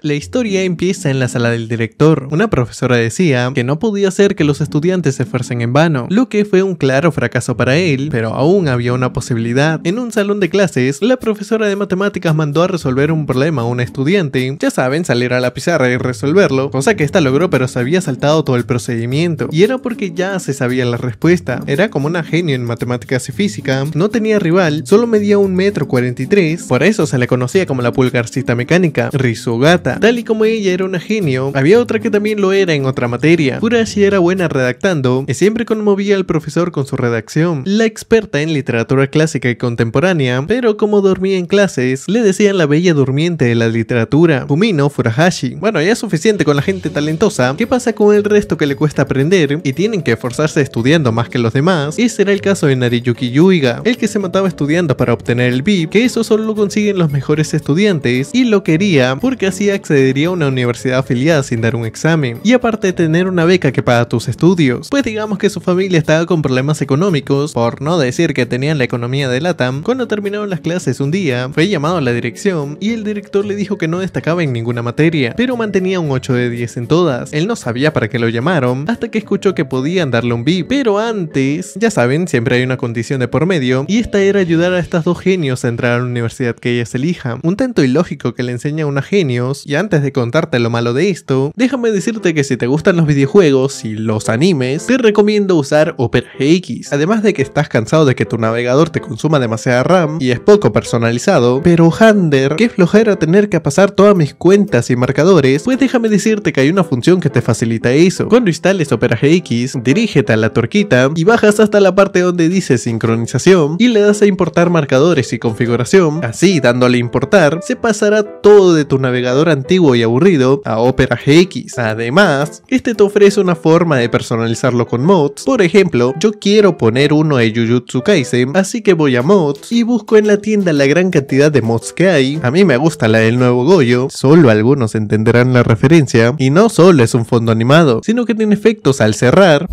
La historia empieza en la sala del director. Una profesora decía que no podía ser que los estudiantes se esfuercen en vano, lo que fue un claro fracaso para él, pero aún había una posibilidad. En un salón de clases, la profesora de matemáticas mandó a resolver un problema a un estudiante. Ya saben, salir a la pizarra y resolverlo, cosa que esta logró pero se había saltado todo el procedimiento. Y era porque ya se sabía la respuesta. Era como una genio en matemáticas y física, no tenía rival, solo medía un metro 43, por eso se le conocía como la pulgarcita mecánica, Rizugata. Tal y como ella era una genio, había otra que también lo era en otra materia. Kurashi era buena redactando y siempre conmovía al profesor con su redacción. La experta en literatura clásica y contemporánea, pero como dormía en clases, le decían la bella durmiente de la literatura, Fumino Furahashi. Bueno, ya es suficiente con la gente talentosa, ¿qué pasa con el resto que le cuesta aprender y tienen que esforzarse estudiando más que los demás? Ese era el caso de Nariyuki Yuiga, el que se mataba estudiando para obtener el VIP, que eso solo lo consiguen los mejores estudiantes, y lo quería porque hacía accedería a una universidad afiliada sin dar un examen, y aparte de tener una beca que paga tus estudios. Pues digamos que su familia estaba con problemas económicos, por no decir que tenían la economía de LATAM, cuando terminaron las clases un día, fue llamado a la dirección y el director le dijo que no destacaba en ninguna materia, pero mantenía un 8 de 10 en todas. Él no sabía para qué lo llamaron, hasta que escuchó que podían darle un B, pero antes, ya saben, siempre hay una condición de por medio, y esta era ayudar a estas dos genios a entrar a la universidad que ellas elijan. Un tanto ilógico que le enseña a una genios y antes de contarte lo malo de esto, déjame decirte que si te gustan los videojuegos y los animes, te recomiendo usar Opera GX. Además de que estás cansado de que tu navegador te consuma demasiada RAM y es poco personalizado, pero Hander, qué flojera tener que pasar todas mis cuentas y marcadores, pues déjame decirte que hay una función que te facilita eso. Cuando instales Opera GX, dirígete a la torquita y bajas hasta la parte donde dice sincronización y le das a importar marcadores y configuración. Así, dándole importar, se pasará todo de tu navegador antiguo y aburrido a Opera GX. Además, este te ofrece una forma de personalizarlo con mods. Por ejemplo, yo quiero poner uno de Jujutsu Kaisen, así que voy a mods y busco en la tienda la gran cantidad de mods que hay. A mí me gusta la del nuevo Goyo, solo algunos entenderán la referencia. Y no solo es un fondo animado, sino que tiene efectos al cerrar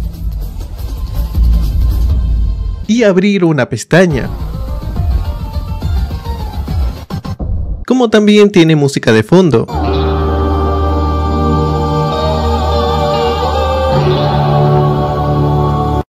y abrir una pestaña. Como también tiene música de fondo.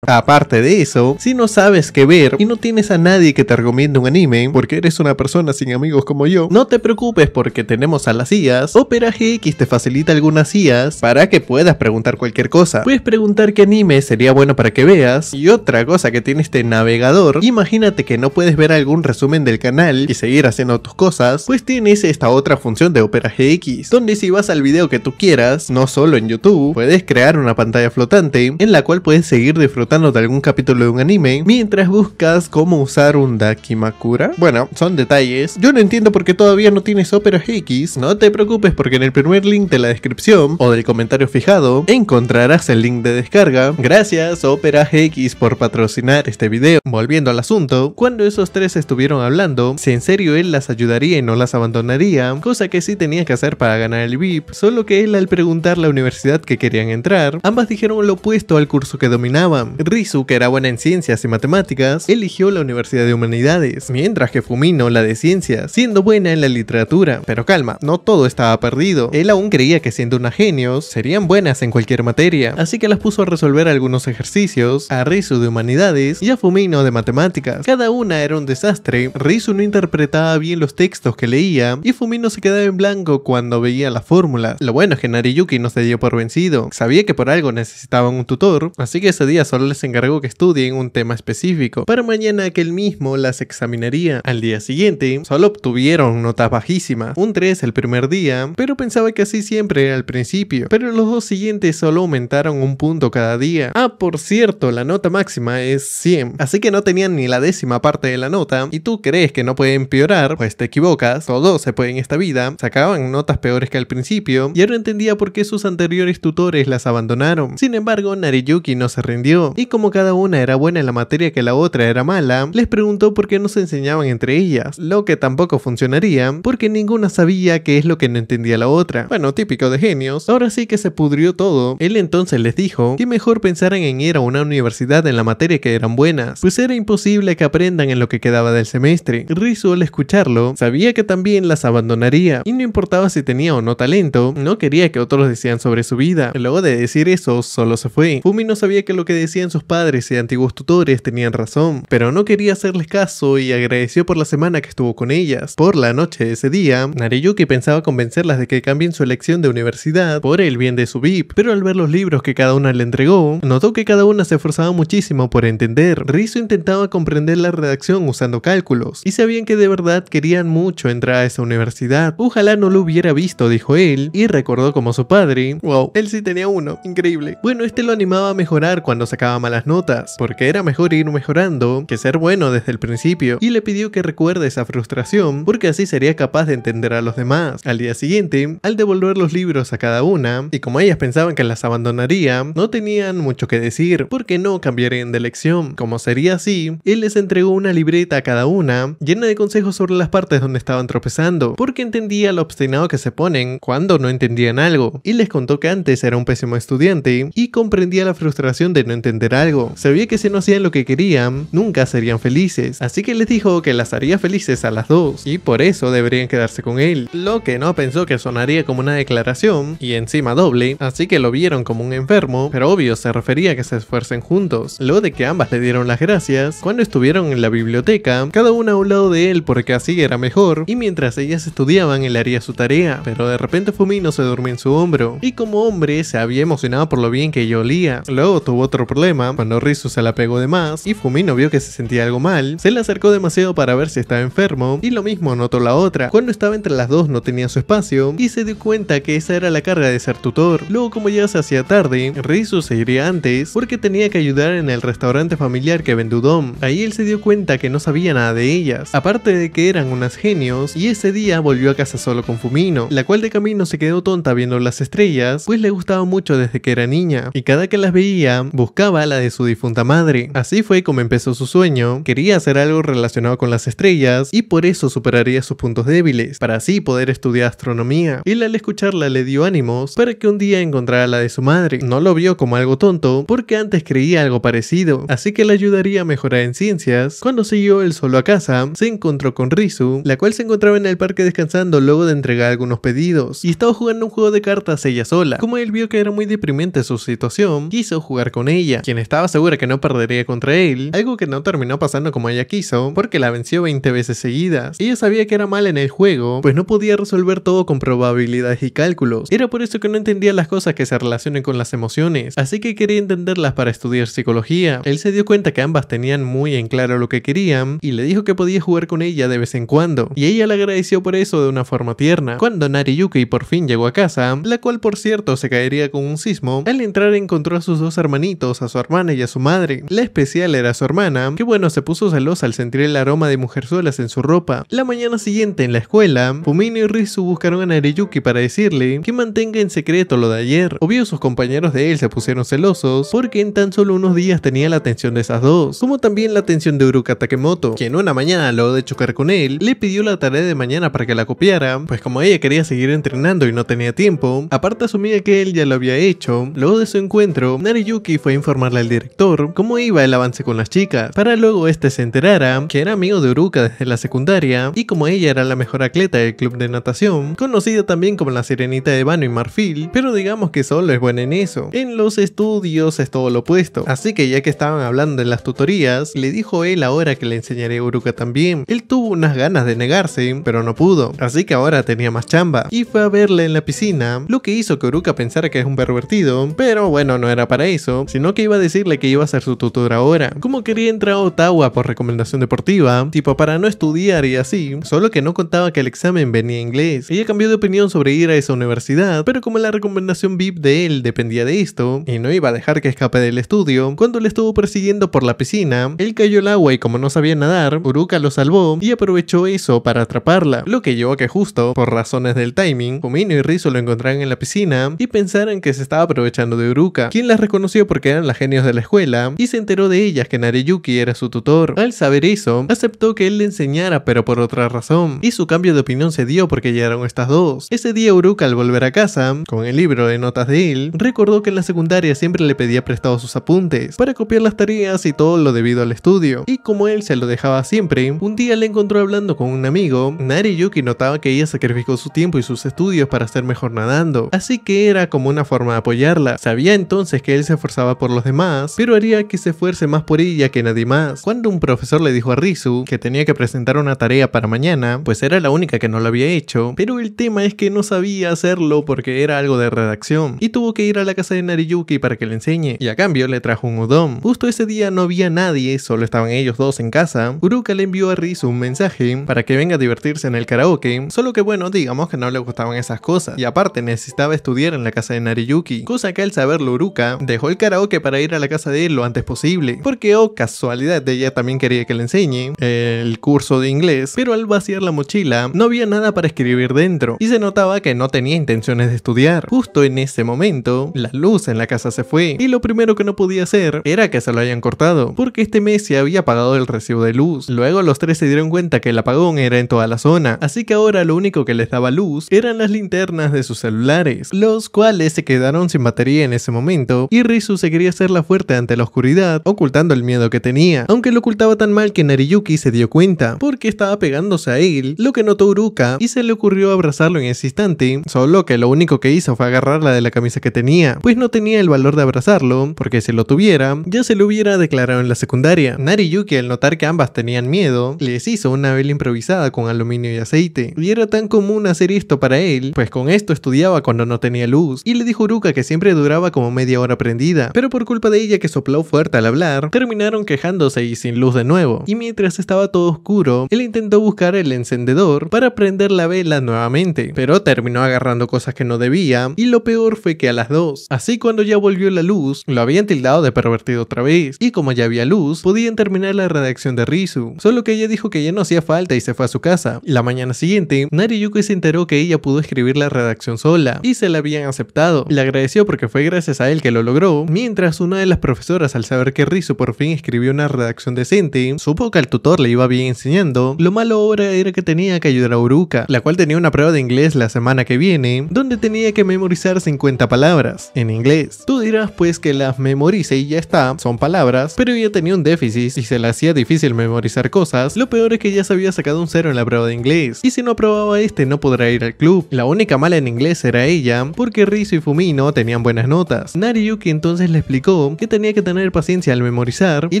Aparte de eso, si no sabes qué ver y no tienes a nadie que te recomiende un anime, porque eres una persona sin amigos como yo, no te preocupes porque tenemos a las IAS. Opera GX te facilita algunas IAS para que puedas preguntar cualquier cosa. Puedes preguntar qué anime sería bueno para que veas. Y otra cosa que tiene este navegador, imagínate que no puedes ver algún resumen del canal y seguir haciendo tus cosas, pues tienes esta otra función de Opera GX, donde si vas al video que tú quieras, no solo en YouTube, puedes crear una pantalla flotante en la cual puedes seguir disfrutando de algún capítulo de un anime, mientras buscas cómo usar un Dakimakura. Bueno, son detalles. Yo no entiendo por qué todavía no tienes Opera X. No te preocupes porque en el primer link de la descripción o del comentario fijado encontrarás el link de descarga. Gracias Opera X por patrocinar este video. Volviendo al asunto, cuando esos tres estuvieron hablando, si en serio él las ayudaría y no las abandonaría, cosa que sí tenía que hacer para ganar el VIP, solo que él al preguntar la universidad que querían entrar, ambas dijeron lo opuesto al curso que dominaban. Rizu, que era buena en ciencias y matemáticas, eligió la Universidad de Humanidades, mientras que Fumino la de ciencias, siendo buena en la literatura. Pero calma, no todo estaba perdido. Él aún creía que siendo una genios, serían buenas en cualquier materia, así que las puso a resolver algunos ejercicios, a Rizu de Humanidades y a Fumino de Matemáticas. Cada una era un desastre, Rizu no interpretaba bien los textos que leía, y Fumino se quedaba en blanco cuando veía las fórmulas, Lo bueno es que Nariyuki no se dio por vencido, sabía que por algo necesitaban un tutor, así que ese día solo les se encargó que estudien un tema específico. Para mañana que él mismo las examinaría. Al día siguiente, solo obtuvieron notas bajísimas, un 3 el primer día, pero pensaba que así siempre al principio. Pero los dos siguientes solo aumentaron un punto cada día. Ah, por cierto, la nota máxima es 100, así que no tenían ni la décima parte de la nota, y tú crees que no pueden empeorar, pues te equivocas, todos se pueden en esta vida, sacaban notas peores que al principio, y no entendía por qué sus anteriores tutores las abandonaron. Sin embargo, Nariyuki no se rindió, como cada una era buena en la materia que la otra era mala, les preguntó por qué no se enseñaban entre ellas, lo que tampoco funcionaría porque ninguna sabía qué es lo que no entendía la otra. Bueno, típico de genios, ahora sí que se pudrió todo. Él entonces les dijo que mejor pensaran en ir a una universidad en la materia que eran buenas, pues era imposible que aprendan en lo que quedaba del semestre. Rizu al escucharlo, sabía que también las abandonaría, y no importaba si tenía o no talento, no quería que otros decían sobre su vida. Luego de decir eso, solo se fue. Fumi no sabía que lo que decían padres y antiguos tutores tenían razón, pero no quería hacerles caso y agradeció por la semana que estuvo con ellas. Por la noche de ese día, Nariyuki pensaba convencerlas de que cambien su elección de universidad por el bien de su VIP, pero al ver los libros que cada una le entregó, notó que cada una se esforzaba muchísimo por entender. Rizo intentaba comprender la redacción usando cálculos, y sabían que de verdad querían mucho entrar a esa universidad. Ojalá no lo hubiera visto, dijo él, y recordó como su padre, wow, él sí tenía uno, increíble. Bueno, este lo animaba a mejorar cuando sacaba malas notas, porque era mejor ir mejorando que ser bueno desde el principio, y le pidió que recuerde esa frustración, porque así sería capaz de entender a los demás. Al día siguiente, al devolver los libros a cada una, y como ellas pensaban que las abandonaría, no tenían mucho que decir, porque no cambiarían de lección. Como sería así, él les entregó una libreta a cada una, llena de consejos sobre las partes donde estaban tropezando, porque entendía lo obstinado que se ponen cuando no entendían algo, y les contó que antes era un pésimo estudiante y comprendía la frustración de no entender algo. algo. Sabía que si no hacían lo que querían, nunca serían felices. Así que les dijo que las haría felices a las dos y por eso deberían quedarse con él. Lo que no pensó que sonaría como una declaración y encima doble, así que lo vieron como un enfermo, pero obvio se refería a que se esfuercen juntos. Luego de que ambas le dieron las gracias, cuando estuvieron en la biblioteca, cada una a un lado de él porque así era mejor y mientras ellas estudiaban él haría su tarea, pero de repente Fumino se durmió en su hombro y como hombre se había emocionado por lo bien que yo olía. Luego tuvo otro problema cuando Rizu se la pegó de más y Fumino vio que se sentía algo mal, se le acercó demasiado para ver si estaba enfermo y lo mismo notó la otra. Cuando estaba entre las dos no tenía su espacio y se dio cuenta que esa era la carga de ser tutor. Luego como ya se hacía tarde, Rizu se iría antes porque tenía que ayudar en el restaurante familiar que vendió Dom Ahí él se dio cuenta que no sabía nada de ellas, aparte de que eran unas genios y ese día volvió a casa solo con Fumino, la cual de camino se quedó tonta viendo las estrellas, pues le gustaba mucho desde que era niña y cada que las veía buscaba la de su difunta madre. Así fue como empezó su sueño, quería hacer algo relacionado con las estrellas y por eso superaría sus puntos débiles, para así poder estudiar astronomía. Y al escucharla le dio ánimos para que un día encontrara la de su madre. No lo vio como algo tonto, porque antes creía algo parecido, así que le ayudaría a mejorar en ciencias. Cuando siguió él solo a casa, se encontró con Rizu, la cual se encontraba en el parque descansando luego de entregar algunos pedidos, y estaba jugando un juego de cartas ella sola. Como él vio que era muy deprimente su situación, quiso jugar con ella, quien estaba segura que no perdería contra él, algo que no terminó pasando como ella quiso, porque la venció 20 veces seguidas. Ella sabía que era mal en el juego, pues no podía resolver todo con probabilidades y cálculos. Era por eso que no entendía las cosas que se relacionan con las emociones, así que quería entenderlas para estudiar psicología. Él se dio cuenta que ambas tenían muy en claro lo que querían y le dijo que podía jugar con ella de vez en cuando, y ella le agradeció por eso de una forma tierna. Cuando Nariyuki por fin llegó a casa, la cual por cierto se caería con un sismo, al entrar encontró a sus dos hermanitos a su hermana y a su madre. La especial era su hermana, que bueno se puso celosa al sentir el aroma de mujerzuelas en su ropa. La mañana siguiente en la escuela, Fumino y Rizu buscaron a Nariyuki para decirle que mantenga en secreto lo de ayer. Obvio sus compañeros de él se pusieron celosos porque en tan solo unos días tenía la atención de esas dos, como también la atención de Uruka Takemoto, quien una mañana luego de chocar con él, le pidió la tarea de mañana para que la copiara, pues como ella quería seguir entrenando y no tenía tiempo, aparte asumía que él ya lo había hecho, luego de su encuentro, Nariyuki fue a informarle el director cómo iba el avance con las chicas, para luego este se enterara que era amigo de Uruka desde la secundaria y como ella era la mejor atleta del club de natación, conocida también como la sirenita de vano y Marfil, pero digamos que solo es buena en eso. En los estudios es todo lo opuesto, así que ya que estaban hablando en las tutorías, le dijo él ahora que le enseñaré a Uruka también. Él tuvo unas ganas de negarse, pero no pudo, así que ahora tenía más chamba y fue a verla en la piscina, lo que hizo que Uruka pensara que es un pervertido, pero bueno, no era para eso, sino que iba a decirle que iba a ser su tutor ahora. Como quería entrar a Ottawa por recomendación deportiva, tipo para no estudiar y así, solo que no contaba que el examen venía en inglés. Ella cambió de opinión sobre ir a esa universidad, pero como la recomendación VIP de él dependía de esto, y no iba a dejar que escape del estudio, cuando le estuvo persiguiendo por la piscina, él cayó al agua y como no sabía nadar, Uruka lo salvó y aprovechó eso para atraparla, lo que llevó a que justo, por razones del timing, Comino y Rizo lo encontraran en la piscina y pensaran que se estaba aprovechando de Uruka, quien las reconoció porque eran la gente de la escuela y se enteró de ellas que Nariyuki era su tutor. Al saber eso, aceptó que él le enseñara pero por otra razón, y su cambio de opinión se dio porque llegaron estas dos. Ese día Uruka al volver a casa, con el libro de notas de él, recordó que en la secundaria siempre le pedía prestado sus apuntes para copiar las tareas y todo lo debido al estudio, y como él se lo dejaba siempre, un día le encontró hablando con un amigo, Nariyuki notaba que ella sacrificó su tiempo y sus estudios para ser mejor nadando, así que era como una forma de apoyarla. Sabía entonces que él se esforzaba por los demás más, pero haría que se esfuerce más por ella que nadie más. Cuando un profesor le dijo a Risu que tenía que presentar una tarea para mañana, pues era la única que no lo había hecho, pero el tema es que no sabía hacerlo porque era algo de redacción, y tuvo que ir a la casa de Nariyuki para que le enseñe, y a cambio le trajo un udon. Justo ese día no había nadie, solo estaban ellos dos en casa, Uruka le envió a Risu un mensaje para que venga a divertirse en el karaoke, solo que bueno, digamos que no le gustaban esas cosas, y aparte necesitaba estudiar en la casa de Nariyuki, cosa que al saberlo Uruka dejó el karaoke para ir a la casa de él lo antes posible, porque oh casualidad, ella también quería que le enseñe el curso de inglés, pero al vaciar la mochila no había nada para escribir dentro y se notaba que no tenía intenciones de estudiar. Justo en ese momento, la luz en la casa se fue y lo primero que no podía hacer era que se lo hayan cortado, porque este mes se había pagado el recibo de luz. Luego los tres se dieron cuenta que el apagón era en toda la zona, así que ahora lo único que les daba luz eran las linternas de sus celulares, los cuales se quedaron sin batería en ese momento y Rizu se quería hacer fuerte ante la oscuridad, ocultando el miedo que tenía, aunque lo ocultaba tan mal que Nariyuki se dio cuenta, porque estaba pegándose a él, lo que notó Uruka, y se le ocurrió abrazarlo en ese instante, solo que lo único que hizo fue agarrarla de la camisa que tenía, pues no tenía el valor de abrazarlo, porque si lo tuviera, ya se lo hubiera declarado en la secundaria. Nariyuki al notar que ambas tenían miedo, les hizo una vela improvisada con aluminio y aceite, y era tan común hacer esto para él, pues con esto estudiaba cuando no tenía luz, y le dijo Uruka que siempre duraba como media hora prendida, pero por culpa de ella que sopló fuerte al hablar, terminaron quejándose y sin luz de nuevo. Y mientras estaba todo oscuro, él intentó buscar el encendedor para prender la vela nuevamente, pero terminó agarrando cosas que no debía y lo peor fue que a las dos. Así cuando ya volvió la luz, lo habían tildado de pervertido otra vez y como ya había luz, podían terminar la redacción de Rizu, solo que ella dijo que ya no hacía falta y se fue a su casa. La mañana siguiente, Nariyuki se enteró que ella pudo escribir la redacción sola y se la habían aceptado. Le agradeció porque fue gracias a él que lo logró, mientras una de las profesoras al saber que Rizu por fin escribió una redacción decente, supo que al tutor le iba bien enseñando. Lo malo ahora era que tenía que ayudar a Uruka, la cual tenía una prueba de inglés la semana que viene, donde tenía que memorizar 50 palabras en inglés. Tú dirás pues que las memorice y ya está, son palabras, pero ella tenía un déficit y se le hacía difícil memorizar cosas. Lo peor es que ya se había sacado un cero en la prueba de inglés, y si no aprobaba este no podrá ir al club. La única mala en inglés era ella, porque Rizo y Fumino tenían buenas notas. Nariyuki entonces le explicó que tenía que tener paciencia al memorizar y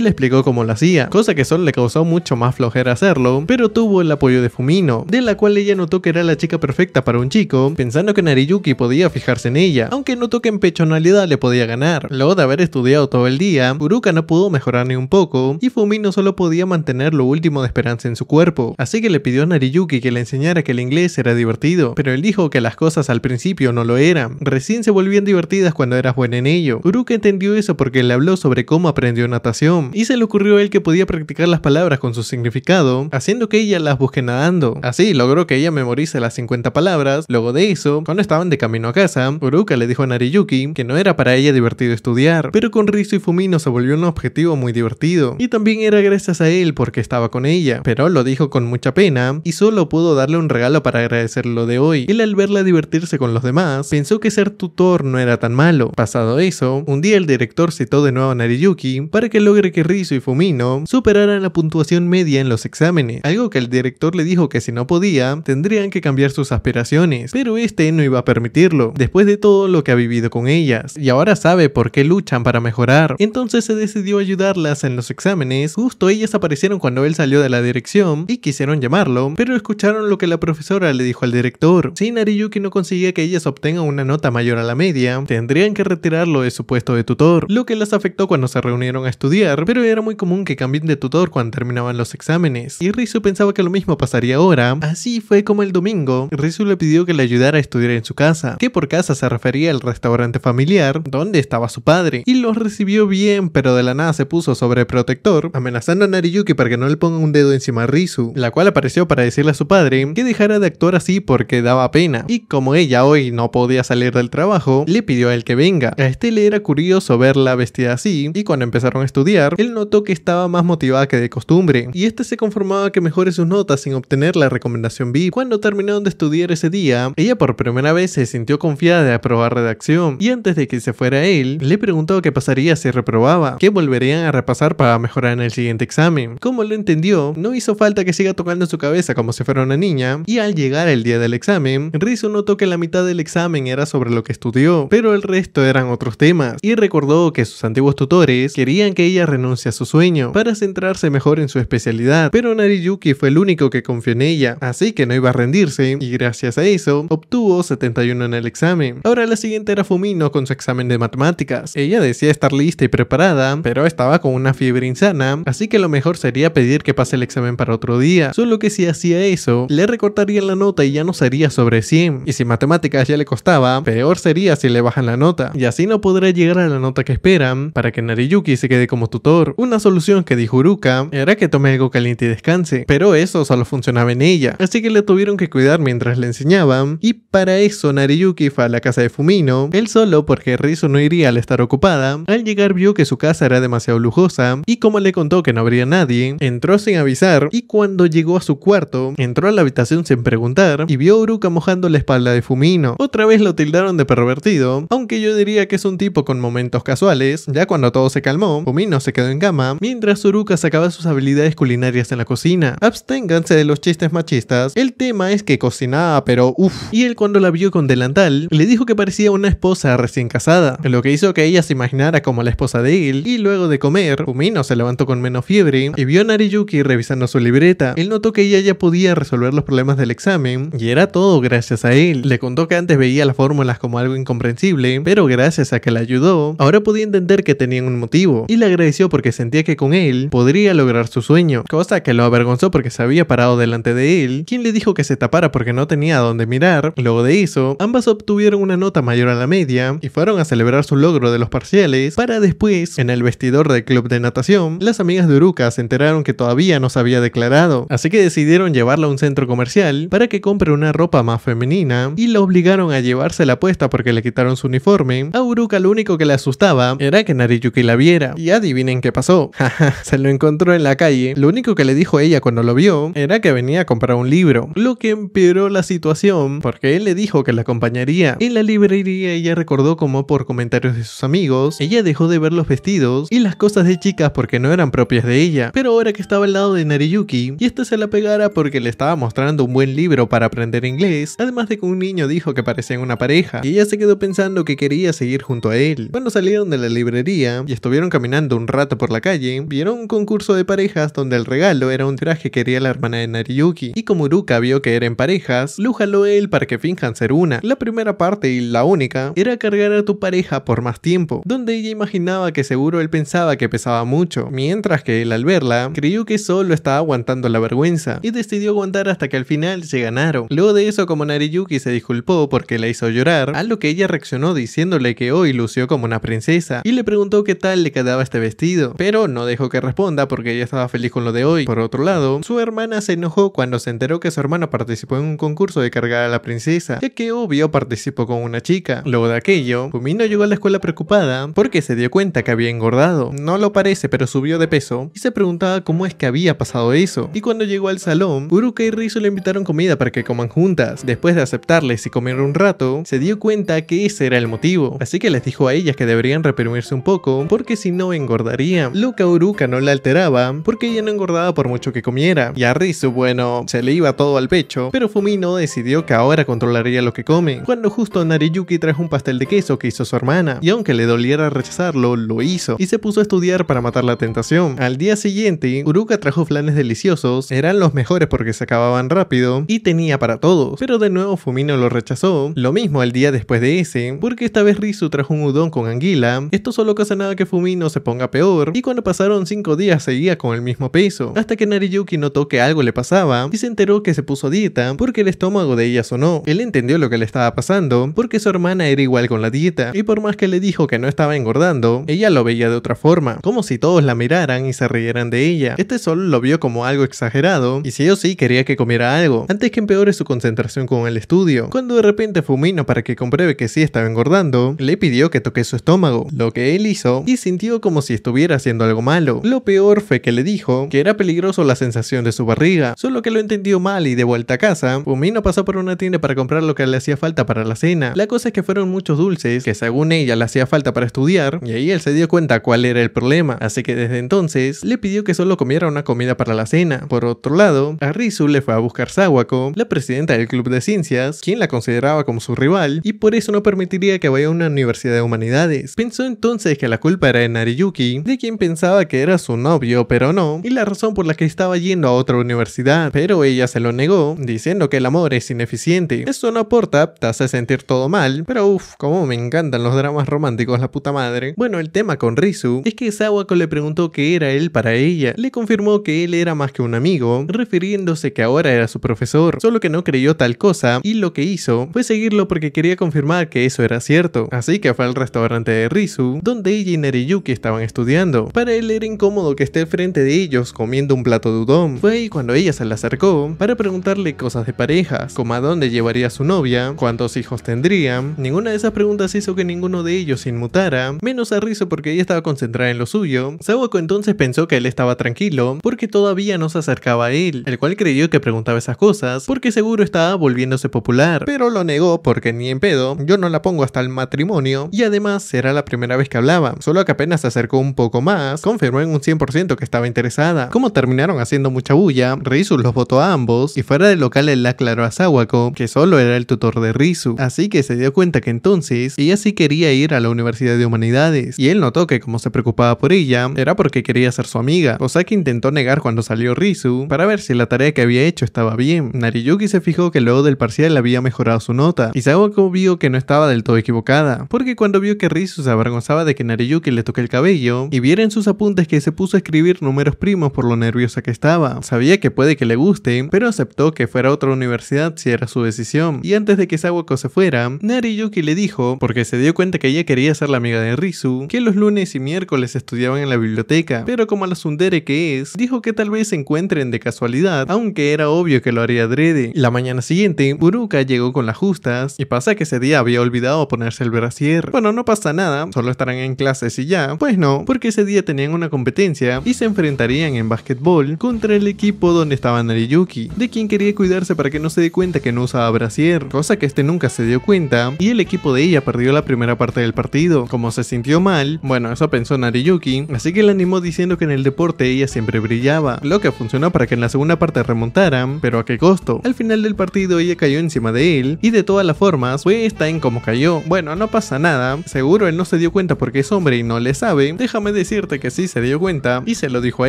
le explicó cómo lo hacía, cosa que solo le causó mucho más flojera hacerlo, pero tuvo el apoyo de Fumino, de la cual ella notó que era la chica perfecta para un chico, pensando que Nariyuki podía fijarse en ella, aunque notó que en pechonalidad le podía ganar. Luego de haber estudiado todo el día, Uruka no pudo mejorar ni un poco, y Fumino solo podía mantener lo último de esperanza en su cuerpo, así que le pidió a Nariyuki que le enseñara que el inglés era divertido, pero él dijo que las cosas al principio no lo eran, recién se volvían divertidas cuando eras buena en ello. Uruka entendió eso porque le habló sobre cómo aprendió natación y se le ocurrió a él que podía practicar las palabras con su significado, haciendo que ella las busque nadando. Así logró que ella memorice las 50 palabras. Luego de eso, cuando estaban de camino a casa, Uruka le dijo a Nariyuki que no era para ella divertido estudiar, pero con riso y Fumino se volvió un objetivo muy divertido y también era gracias a él porque estaba con ella, pero lo dijo con mucha pena y solo pudo darle un regalo para agradecerlo lo de hoy. Él al verla divertirse con los demás, pensó que ser tutor no era tan malo. Pasado eso, un día el director citó de nuevo a Nariyuki para que logre que Rizo y Fumino superaran la puntuación media en los exámenes, algo que el director le dijo que si no podía, tendrían que cambiar sus aspiraciones, pero este no iba a permitirlo, después de todo lo que ha vivido con ellas, y ahora sabe por qué luchan para mejorar. Entonces se decidió ayudarlas en los exámenes, justo ellas aparecieron cuando él salió de la dirección y quisieron llamarlo, pero escucharon lo que la profesora le dijo al director. Si Nariyuki no consigue que ellas obtengan una nota mayor a la media, tendrían que retirarlo de su puesto de tutor lo que las afectó cuando se reunieron a estudiar, pero era muy común que cambien de tutor cuando terminaban los exámenes, y Rizu pensaba que lo mismo pasaría ahora. Así fue como el domingo, Rizu le pidió que le ayudara a estudiar en su casa, que por casa se refería al restaurante familiar, donde estaba su padre, y los recibió bien, pero de la nada se puso sobre protector, amenazando a Nariyuki para que no le ponga un dedo encima a Rizu, la cual apareció para decirle a su padre que dejara de actuar así porque daba pena, y como ella hoy no podía salir del trabajo, le pidió a él que venga. A este le era curioso ver la vestida así, y cuando empezaron a estudiar, él notó que estaba más motivada que de costumbre, y este se conformaba que mejore sus notas sin obtener la recomendación B. Cuando terminaron de estudiar ese día, ella por primera vez se sintió confiada de aprobar redacción, y antes de que se fuera él, le preguntó qué pasaría si reprobaba, que volverían a repasar para mejorar en el siguiente examen. Como lo entendió, no hizo falta que siga tocando su cabeza como si fuera una niña, y al llegar el día del examen, Rizzo notó que la mitad del examen era sobre lo que estudió, pero el resto eran otros temas, y recordó que sus antiguos tutores querían que ella renuncie a su sueño para centrarse mejor en su especialidad, pero Nariyuki fue el único que confió en ella, así que no iba a rendirse y gracias a eso obtuvo 71 en el examen. Ahora la siguiente era Fumino con su examen de matemáticas. Ella decía estar lista y preparada, pero estaba con una fiebre insana, así que lo mejor sería pedir que pase el examen para otro día, solo que si hacía eso, le recortarían la nota y ya no sería sobre 100, y si matemáticas ya le costaba, peor sería si le bajan la nota, y así no podrá llegar a la nota que Esperan para que Nariyuki se quede como tutor, una solución que dijo Uruka era que tome algo caliente y descanse, pero eso solo funcionaba en ella, así que le tuvieron que cuidar mientras le enseñaban, y para eso Nariyuki fue a la casa de Fumino, él solo porque Rizu no iría al estar ocupada, al llegar vio que su casa era demasiado lujosa, y como le contó que no habría nadie, entró sin avisar, y cuando llegó a su cuarto, entró a la habitación sin preguntar, y vio a Uruka mojando la espalda de Fumino, otra vez lo tildaron de pervertido, aunque yo diría que es un tipo con momentos casuales ya cuando todo se calmó, Fumino se quedó en cama, mientras Suruka sacaba sus habilidades culinarias en la cocina. Absténganse de los chistes machistas. El tema es que cocinaba, pero uff. Y él cuando la vio con delantal, le dijo que parecía una esposa recién casada, lo que hizo que ella se imaginara como la esposa de él. Y luego de comer, Fumino se levantó con menos fiebre y vio a Nariyuki revisando su libreta. Él notó que ella ya podía resolver los problemas del examen y era todo gracias a él. Le contó que antes veía las fórmulas como algo incomprensible, pero gracias a que la ayudó, ahora pudo entender que tenían un motivo y le agradeció porque sentía que con él podría lograr su sueño, cosa que lo avergonzó porque se había parado delante de él, quien le dijo que se tapara porque no tenía donde dónde mirar. Luego de eso, ambas obtuvieron una nota mayor a la media y fueron a celebrar su logro de los parciales para después, en el vestidor del club de natación, las amigas de Uruka se enteraron que todavía no se había declarado, así que decidieron llevarla a un centro comercial para que compre una ropa más femenina y la obligaron a llevarse la puesta porque le quitaron su uniforme. A Uruka lo único que le asustaba era que Nariyuki la viera. Y adivinen qué pasó. se lo encontró en la calle. Lo único que le dijo ella cuando lo vio era que venía a comprar un libro, lo que empeoró la situación porque él le dijo que la acompañaría. En la librería ella recordó como por comentarios de sus amigos, ella dejó de ver los vestidos y las cosas de chicas porque no eran propias de ella. Pero ahora que estaba al lado de Nariyuki y esta se la pegara porque le estaba mostrando un buen libro para aprender inglés, además de que un niño dijo que parecían una pareja y ella se quedó pensando que quería seguir junto a él. Cuando salieron de la librería y estuvieron caminando un rato por la calle, vieron un concurso de parejas donde el regalo era un traje que quería la hermana de Nariyuki. Y como Uruka vio que eran parejas, lo él para que finjan ser una. La primera parte y la única era cargar a tu pareja por más tiempo, donde ella imaginaba que seguro él pensaba que pesaba mucho, mientras que él al verla creyó que solo estaba aguantando la vergüenza y decidió aguantar hasta que al final se ganaron. Luego de eso como Nariyuki se disculpó porque la hizo llorar, a lo que ella reaccionó diciéndole que hoy lució como una princesa y le preguntó qué tal le quedaba este vestido, pero no dejó que responda porque ella estaba feliz con lo de hoy. Por otro lado, su hermana se enojó cuando se enteró que su hermano participó en un concurso de cargar a la princesa, ya que obvio participó con una chica. Luego de aquello, Fumino llegó a la escuela preocupada porque se dio cuenta que había engordado. No lo parece, pero subió de peso y se preguntaba cómo es que había pasado eso. Y cuando llegó al salón, Uruka y Rizo le invitaron comida para que coman juntas. Después de aceptarles y comer un rato, se dio cuenta que ese era el motivo, así que les dijo a ellas que deberían reprimirse un poco, porque si no engordaría. Luca Uruka no la alteraba, porque ella no engordaba por mucho que comiera. Y a Rizu, bueno, se le iba todo al pecho, pero Fumino decidió que ahora controlaría lo que come, cuando justo Nariyuki trajo un pastel de queso que hizo su hermana, y aunque le doliera rechazarlo, lo hizo, y se puso a estudiar para matar la tentación. Al día siguiente, Uruka trajo flanes deliciosos, eran los mejores porque se acababan rápido, y tenía para todos, pero de nuevo Fumino lo rechazó, lo mismo al día después de ese, porque esta vez Rizu trajo un udón con anguila, esto solo nada que Fumino se ponga peor, y cuando pasaron 5 días seguía con el mismo peso, hasta que Nariyuki notó que algo le pasaba y se enteró que se puso dieta porque el estómago de ella sonó. Él entendió lo que le estaba pasando porque su hermana era igual con la dieta, y por más que le dijo que no estaba engordando, ella lo veía de otra forma, como si todos la miraran y se rieran de ella. Este solo lo vio como algo exagerado, y si o sí quería que comiera algo, antes que empeore su concentración con el estudio. Cuando de repente Fumino, para que compruebe que sí estaba engordando, le pidió que toque su estómago, lo que él hizo y sintió como si estuviera haciendo algo malo. Lo peor fue que le dijo que era peligroso la sensación de su barriga, solo que lo entendió mal y de vuelta a casa, Fumino pasó por una tienda para comprar lo que le hacía falta para la cena. La cosa es que fueron muchos dulces que según ella le hacía falta para estudiar y ahí él se dio cuenta cuál era el problema, así que desde entonces le pidió que solo comiera una comida para la cena. Por otro lado, Arisu le fue a buscar Sawako, la presidenta del club de ciencias, quien la consideraba como su rival y por eso no permitiría que vaya a una universidad de humanidades. Pensó entonces que la culpa era de Nariyuki, de quien pensaba que era su novio, pero no, y la razón por la que estaba yendo a otra universidad, pero ella se lo negó, diciendo que el amor es ineficiente. Eso no aporta, te hace sentir todo mal, pero uff, como me encantan los dramas románticos, la puta madre. Bueno, el tema con Risu, es que Sawako le preguntó qué era él para ella, le confirmó que él era más que un amigo, refiriéndose que ahora era su profesor, solo que no creyó tal cosa, y lo que hizo fue seguirlo porque quería confirmar que eso era cierto, así que fue al restaurante de Rizu donde ella y Nereyuki estaban estudiando. Para él era incómodo que esté frente de ellos comiendo un plato de udon. Fue ahí cuando ella se le acercó para preguntarle cosas de parejas, como a dónde llevaría a su novia, cuántos hijos tendrían. Ninguna de esas preguntas hizo que ninguno de ellos se inmutara, menos a Riso porque ella estaba concentrada en lo suyo. Sawako entonces pensó que él estaba tranquilo porque todavía no se acercaba a él, el cual creyó que preguntaba esas cosas porque seguro estaba volviéndose popular, pero lo negó porque ni en pedo, yo no la pongo hasta el matrimonio y además será la primera primera vez que hablaba, solo que apenas se acercó un poco más, confirmó en un 100% que estaba interesada. Como terminaron haciendo mucha bulla, Rizu los votó a ambos y fuera del local él aclaró a Sawako que solo era el tutor de Risu, así que se dio cuenta que entonces ella sí quería ir a la Universidad de Humanidades y él notó que como se preocupaba por ella era porque quería ser su amiga, cosa que intentó negar cuando salió Risu, para ver si la tarea que había hecho estaba bien. Nariyuki se fijó que luego del parcial había mejorado su nota y Sawako vio que no estaba del todo equivocada, porque cuando vio que Rizu se avergonzaba de que Nariyuki le toque el cabello y viera en sus apuntes que se puso a escribir números primos por lo nerviosa que estaba. Sabía que puede que le guste, pero aceptó que fuera a otra universidad si era su decisión. Y antes de que Sawako se fuera, Nariyuki le dijo, porque se dio cuenta que ella quería ser la amiga de Risu... que los lunes y miércoles estudiaban en la biblioteca, pero como la sundere que es, dijo que tal vez se encuentren de casualidad, aunque era obvio que lo haría adrede. La mañana siguiente, Buruka llegó con las justas y pasa que ese día había olvidado ponerse el brasier. Bueno, no pasa nada, solo estarán en clases y ya. Pues no, porque ese día tenían una competencia y se enfrentarían en básquetbol contra el equipo donde estaba Nariyuki, de quien quería cuidarse para que no se dé cuenta que no usaba brasier, cosa que este nunca se dio cuenta y el equipo de ella perdió la primera parte del partido. Como se sintió mal, bueno, eso pensó Nariyuki, así que la animó diciendo que en el deporte ella siempre brillaba, lo que funcionó para que en la segunda parte remontaran, pero a qué costo. Al final del partido ella cayó encima de él y de todas las formas fue esta en cómo cayó. Bueno, no pasa nada, seguro él no se se dio cuenta porque es hombre y no le sabe, déjame decirte que sí se dio cuenta y se lo dijo a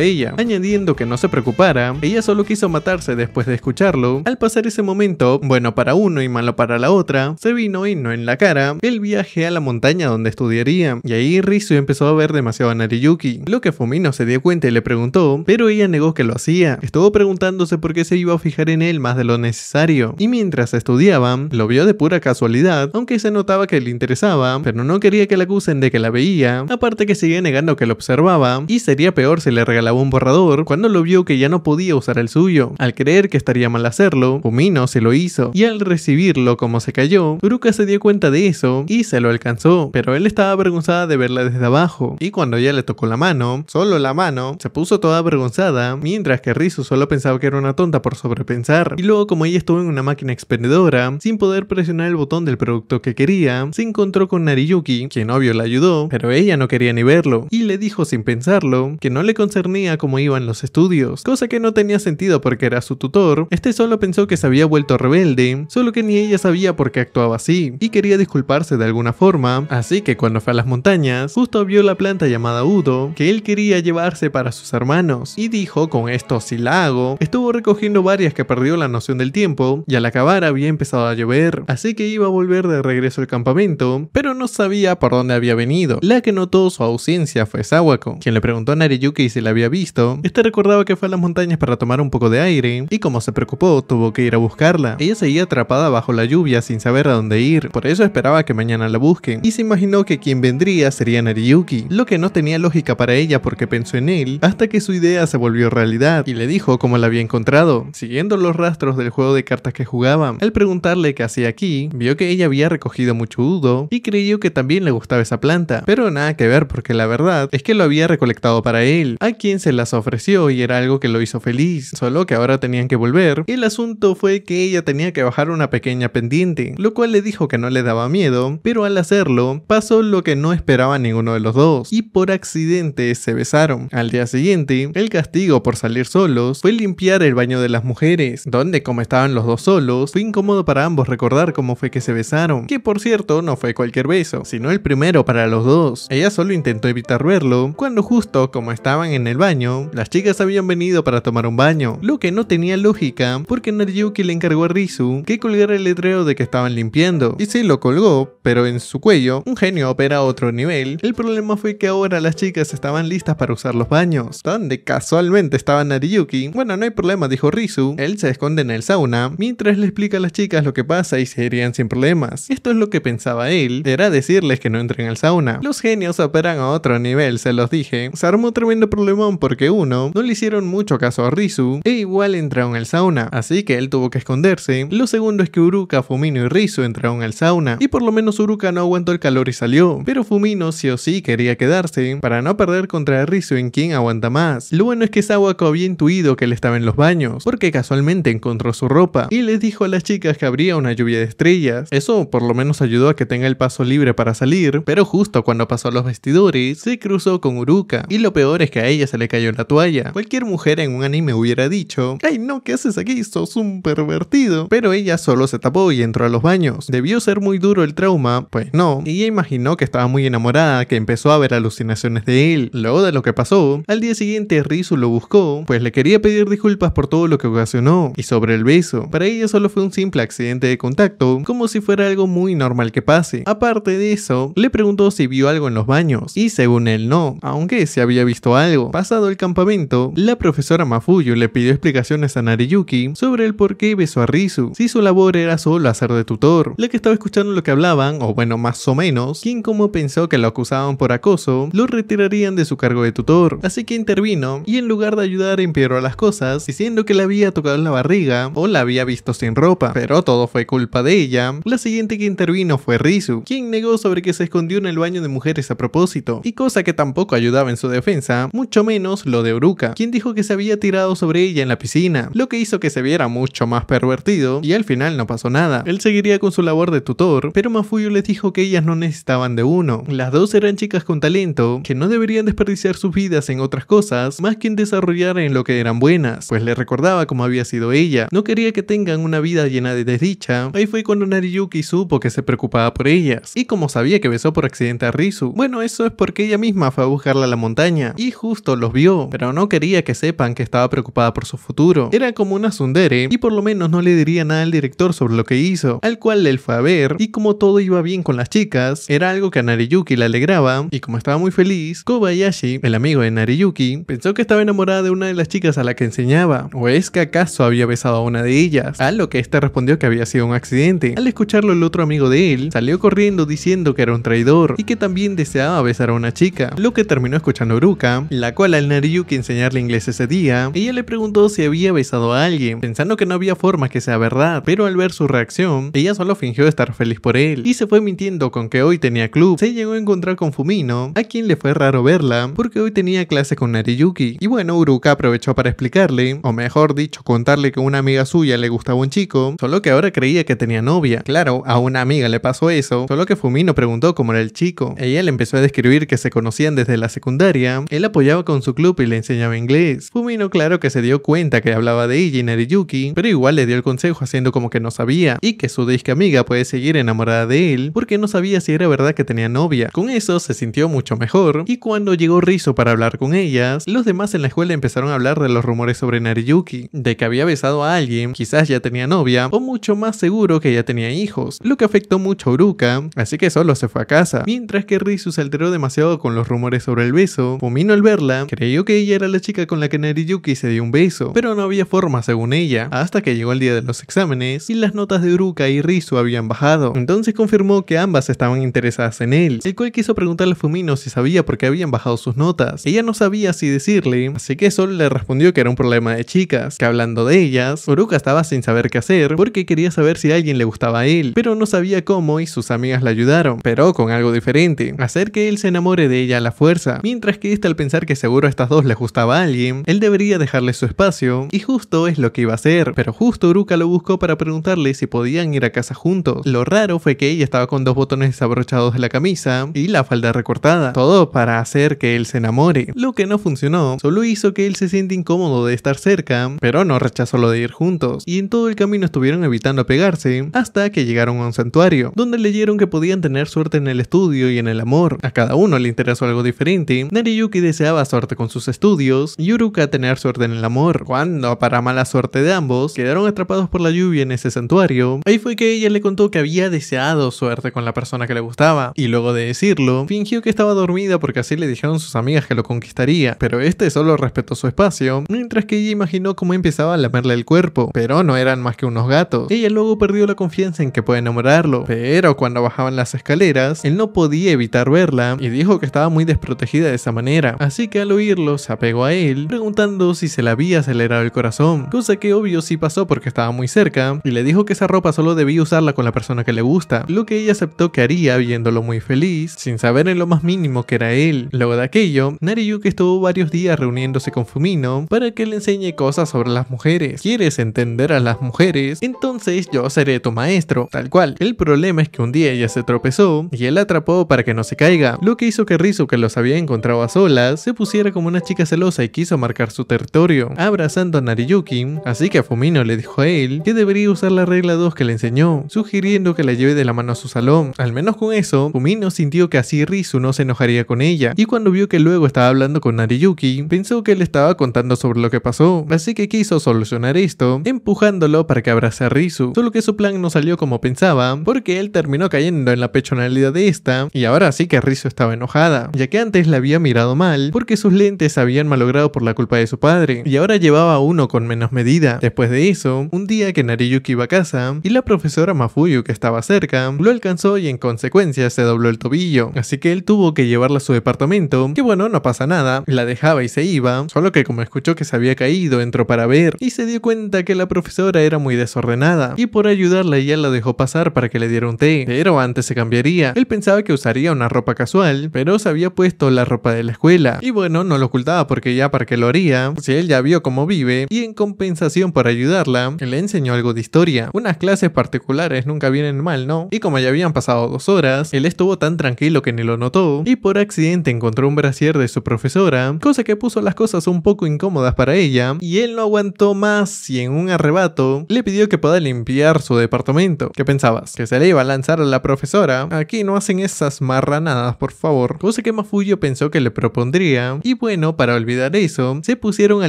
ella, añadiendo que no se preocupara, ella solo quiso matarse después de escucharlo. Al pasar ese momento, bueno para uno y malo para la otra, se vino y no en la cara el viaje a la montaña donde estudiaría, y ahí Rizu empezó a ver demasiado a Nariyuki, lo que Fumino se dio cuenta y le preguntó, pero ella negó que lo hacía, estuvo preguntándose por qué se iba a fijar en él más de lo necesario, y mientras estudiaban, lo vio de pura casualidad, aunque se notaba que le interesaba, pero no quería que la de que la veía, aparte que sigue negando que lo observaba, y sería peor si le regalaba un borrador cuando lo vio que ya no podía usar el suyo. Al creer que estaría mal hacerlo, Fumino se lo hizo, y al recibirlo como se cayó, Uruka se dio cuenta de eso y se lo alcanzó, pero él estaba avergonzada de verla desde abajo, y cuando ella le tocó la mano, solo la mano, se puso toda avergonzada, mientras que Rizu solo pensaba que era una tonta por sobrepensar, y luego como ella estuvo en una máquina expendedora, sin poder presionar el botón del producto que quería, se encontró con Nariyuki, quien obviamente la ayudó, pero ella no quería ni verlo y le dijo sin pensarlo que no le concernía cómo iban los estudios, cosa que no tenía sentido porque era su tutor. Este solo pensó que se había vuelto rebelde, solo que ni ella sabía por qué actuaba así y quería disculparse de alguna forma, así que cuando fue a las montañas, justo vio la planta llamada Udo que él quería llevarse para sus hermanos y dijo con esto si la hago, estuvo recogiendo varias que perdió la noción del tiempo y al acabar había empezado a llover, así que iba a volver de regreso al campamento, pero no sabía por dónde había venido. La que notó su ausencia fue Sawako, quien le preguntó a Nariyuki si la había visto. Este recordaba que fue a las montañas para tomar un poco de aire, y como se preocupó, tuvo que ir a buscarla. Ella seguía atrapada bajo la lluvia sin saber a dónde ir, por eso esperaba que mañana la busquen, y se imaginó que quien vendría sería Nariyuki, lo que no tenía lógica para ella porque pensó en él, hasta que su idea se volvió realidad, y le dijo cómo la había encontrado, siguiendo los rastros del juego de cartas que jugaban. Al preguntarle qué hacía aquí, vio que ella había recogido mucho udo, y creyó que también le gustaba esa planta, pero nada que ver porque la verdad es que lo había recolectado para él, a quien se las ofreció y era algo que lo hizo feliz, solo que ahora tenían que volver. El asunto fue que ella tenía que bajar una pequeña pendiente, lo cual le dijo que no le daba miedo, pero al hacerlo pasó lo que no esperaba ninguno de los dos, y por accidente se besaron. Al día siguiente, el castigo por salir solos fue limpiar el baño de las mujeres, donde como estaban los dos solos, fue incómodo para ambos recordar cómo fue que se besaron, que por cierto no fue cualquier beso, sino el primero para los dos. Ella solo intentó evitar verlo, cuando justo como estaban en el baño, las chicas habían venido para tomar un baño, lo que no tenía lógica porque Nariyuki le encargó a Rizu que colgara el letrero de que estaban limpiando, y sí lo colgó, pero en su cuello, un genio opera a otro nivel. El problema fue que ahora las chicas estaban listas para usar los baños, donde casualmente estaba Nariyuki. Bueno, no hay problema, dijo Rizu, él se esconde en el sauna, mientras le explica a las chicas lo que pasa y se irían sin problemas. Esto es lo que pensaba él, era decirles que no entren el sauna. Los genios operan a otro nivel, se los dije. Se armó tremendo problemón porque uno, no le hicieron mucho caso a Rizu e igual entraron al sauna, así que él tuvo que esconderse. Lo segundo es que Uruka, Fumino y Rizu entraron al sauna y por lo menos Uruka no aguantó el calor y salió, pero Fumino sí o sí quería quedarse para no perder contra Rizu en quien aguanta más. Lo bueno es que Sawako había intuido que él estaba en los baños, porque casualmente encontró su ropa y les dijo a las chicas que habría una lluvia de estrellas. Eso por lo menos ayudó a que tenga el paso libre para salir, pero pero justo cuando pasó a los vestidores, se cruzó con Uruka. Y lo peor es que a ella se le cayó la toalla. Cualquier mujer en un anime hubiera dicho, ay no, ¿qué haces aquí? Sos un pervertido. Pero ella solo se tapó y entró a los baños. ¿Debió ser muy duro el trauma? Pues no. Ella imaginó que estaba muy enamorada, que empezó a ver alucinaciones de él. Luego de lo que pasó, al día siguiente Rizu lo buscó, pues le quería pedir disculpas por todo lo que ocasionó. Y sobre el beso, para ella solo fue un simple accidente de contacto, como si fuera algo muy normal que pase. Aparte de eso, le preguntó si vio algo en los baños, y según él no, aunque se había visto algo. Pasado el campamento, la profesora Mafuyu le pidió explicaciones a Nariyuki sobre el por qué besó a Rizu, si su labor era solo hacer de tutor. La que estaba escuchando lo que hablaban, o bueno, más o menos, quien como pensó que lo acusaban por acoso, lo retirarían de su cargo de tutor. Así que intervino, y en lugar de ayudar a las cosas, diciendo que le había tocado en la barriga o la había visto sin ropa, pero todo fue culpa de ella. La siguiente que intervino fue Rizu, quien negó sobre que se escondió en el baño de mujeres a propósito, y cosa que tampoco ayudaba en su defensa, mucho menos lo de Uruka, quien dijo que se había tirado sobre ella en la piscina, lo que hizo que se viera mucho más pervertido, y al final no pasó nada. Él seguiría con su labor de tutor, pero Mafuyu les dijo que ellas no necesitaban de uno. Las dos eran chicas con talento, que no deberían desperdiciar sus vidas en otras cosas, más que en desarrollar en lo que eran buenas, pues le recordaba cómo había sido ella. No quería que tengan una vida llena de desdicha. Ahí fue cuando Nariyuki supo que se preocupaba por ellas, y como sabía que besó por accidente a Rizu. Bueno, eso es porque ella misma fue a buscarla a la montaña y justo los vio, pero no quería que sepan que estaba preocupada por su futuro. Era como una sundere y por lo menos no le diría nada al director sobre lo que hizo, al cual él fue a ver y como todo iba bien con las chicas, era algo que a Nariyuki le alegraba y como estaba muy feliz, Kobayashi, el amigo de Nariyuki, pensó que estaba enamorada de una de las chicas a la que enseñaba, o es que acaso había besado a una de ellas, a lo que ésta este respondió que había sido un accidente. Al escucharlo el otro amigo de él salió corriendo diciendo que era un traidor y que también deseaba besar a una chica, lo que terminó escuchando Uruka, la cual al Nariyuki enseñarle inglés ese día, ella le preguntó si había besado a alguien, pensando que no había forma que sea verdad, pero al ver su reacción, ella solo fingió estar feliz por él y se fue mintiendo con que hoy tenía club. Se llegó a encontrar con Fumino, a quien le fue raro verla, porque hoy tenía clase con Nariyuki. Y bueno, Uruka aprovechó para explicarle, o mejor dicho, contarle que una amiga suya le gustaba un chico, solo que ahora creía que tenía novia. Claro, a una amiga le pasó eso, solo que Fumino preguntó cómo le el chico. Ella le empezó a describir que se conocían desde la secundaria, él apoyaba con su club y le enseñaba inglés. Fumino claro que se dio cuenta que hablaba de ella y Nariyuki, pero igual le dio el consejo haciendo como que no sabía, y que su disque amiga puede seguir enamorada de él, porque no sabía si era verdad que tenía novia. Con eso se sintió mucho mejor, y cuando llegó Rizo para hablar con ellas, los demás en la escuela empezaron a hablar de los rumores sobre Nariyuki, de que había besado a alguien, quizás ya tenía novia, o mucho más seguro que ya tenía hijos, lo que afectó mucho a Uruka, así que solo se fue a casa Mientras que Rizu se alteró demasiado con los rumores sobre el beso, Fumino al verla creyó que ella era la chica con la que Nariyuki se dio un beso, pero no había forma según ella, hasta que llegó el día de los exámenes y las notas de Uruka y Rizu habían bajado. Entonces confirmó que ambas estaban interesadas en él, el cual quiso preguntarle a Fumino si sabía por qué habían bajado sus notas. Ella no sabía si decirle, así que solo le respondió que era un problema de chicas, que hablando de ellas, Uruka estaba sin saber qué hacer porque quería saber si alguien le gustaba a él, pero no sabía cómo y sus amigas la ayudaron, pero con algo diferente, hacer que él se enamore de ella a la fuerza, mientras que este al pensar que seguro a estas dos le gustaba a alguien, él debería dejarle su espacio, y justo es lo que iba a hacer, pero justo Uruka lo buscó para preguntarle si podían ir a casa juntos. Lo raro fue que ella estaba con dos botones desabrochados de la camisa y la falda recortada, todo para hacer que él se enamore, lo que no funcionó, solo hizo que él se siente incómodo de estar cerca, pero no rechazó lo de ir juntos, y en todo el camino estuvieron evitando pegarse, hasta que llegaron a un santuario, donde leyeron que podían tener suerte en el estudio y en el amor. A cada uno le interesó algo diferente. Nariyuki deseaba suerte con sus estudios, Yuruka tener suerte en el amor. Cuando, para mala suerte de ambos, quedaron atrapados por la lluvia en ese santuario. Ahí fue que ella le contó que había deseado suerte con la persona que le gustaba, y luego de decirlo, fingió que estaba dormida porque así le dijeron sus amigas que lo conquistaría, pero este solo respetó su espacio, mientras que ella imaginó cómo empezaba a lamerle el cuerpo, pero no eran más que unos gatos. Ella luego perdió la confianza en que puede enamorarlo, pero cuando bajaban las escaleras, él no podía evitar verla y dijo que estaba muy desprotegida de esa manera, así que al oírlo se apegó a él, preguntando si se le había acelerado el corazón, cosa que obvio sí pasó porque estaba muy cerca, y le dijo que esa ropa solo debía usarla con la persona que le gusta, lo que ella aceptó que haría viéndolo muy feliz, sin saber en lo más mínimo que era él. Luego de aquello, Nariyuki estuvo varios días reuniéndose con Fumino para que le enseñe cosas sobre las mujeres. ¿Quieres entender a las mujeres? Entonces yo seré tu maestro, tal cual. El problema es que un día ella se tropezó y él atrapó para que no se caiga, lo que hizo que Rizu que los había encontrado a solas, se pusiera como una chica celosa y quiso marcar su territorio, abrazando a Nariyuki, así que a Fumino le dijo a él que debería usar la regla 2 que le enseñó, sugiriendo que la lleve de la mano a su salón. Al menos con eso, Fumino sintió que así Rizu no se enojaría con ella, y cuando vio que luego estaba hablando con Nariyuki, pensó que le estaba contando sobre lo que pasó, así que quiso solucionar esto, empujándolo para que abrace a Rizu, solo que su plan no salió como pensaba, porque él terminó cayendo en la pechonalidad de y ahora sí que Rizo estaba enojada, ya que antes la había mirado mal porque sus lentes habían malogrado por la culpa de su padre, y ahora llevaba uno con menos medida. Después de eso, un día que Nariyuki iba a casa, y la profesora Mafuyu que estaba cerca, lo alcanzó y en consecuencia se dobló el tobillo, así que él tuvo que llevarla a su departamento, que bueno, no pasa nada, la dejaba y se iba, solo que como escuchó que se había caído, entró para ver, y se dio cuenta que la profesora era muy desordenada, y por ayudarla ya la dejó pasar para que le diera un té, pero antes se cambiaría pensaba que usaría una ropa casual, pero se había puesto la ropa de la escuela. Y bueno, no lo ocultaba porque ya para qué lo haría, si él ya vio cómo vive, y en compensación para ayudarla, le enseñó algo de historia. Unas clases particulares nunca vienen mal, ¿no? Y como ya habían pasado dos horas, él estuvo tan tranquilo que ni lo notó, y por accidente encontró un brasier de su profesora, cosa que puso las cosas un poco incómodas para ella, y él no aguantó más y en un arrebato le pidió que pueda limpiar su departamento. ¿Qué pensabas? ¿Que se le iba a lanzar a la profesora? Aquí no hace en esas marranadas, por favor. Cosa que Mafuyo pensó que le propondría. Y bueno, para olvidar eso, se pusieron a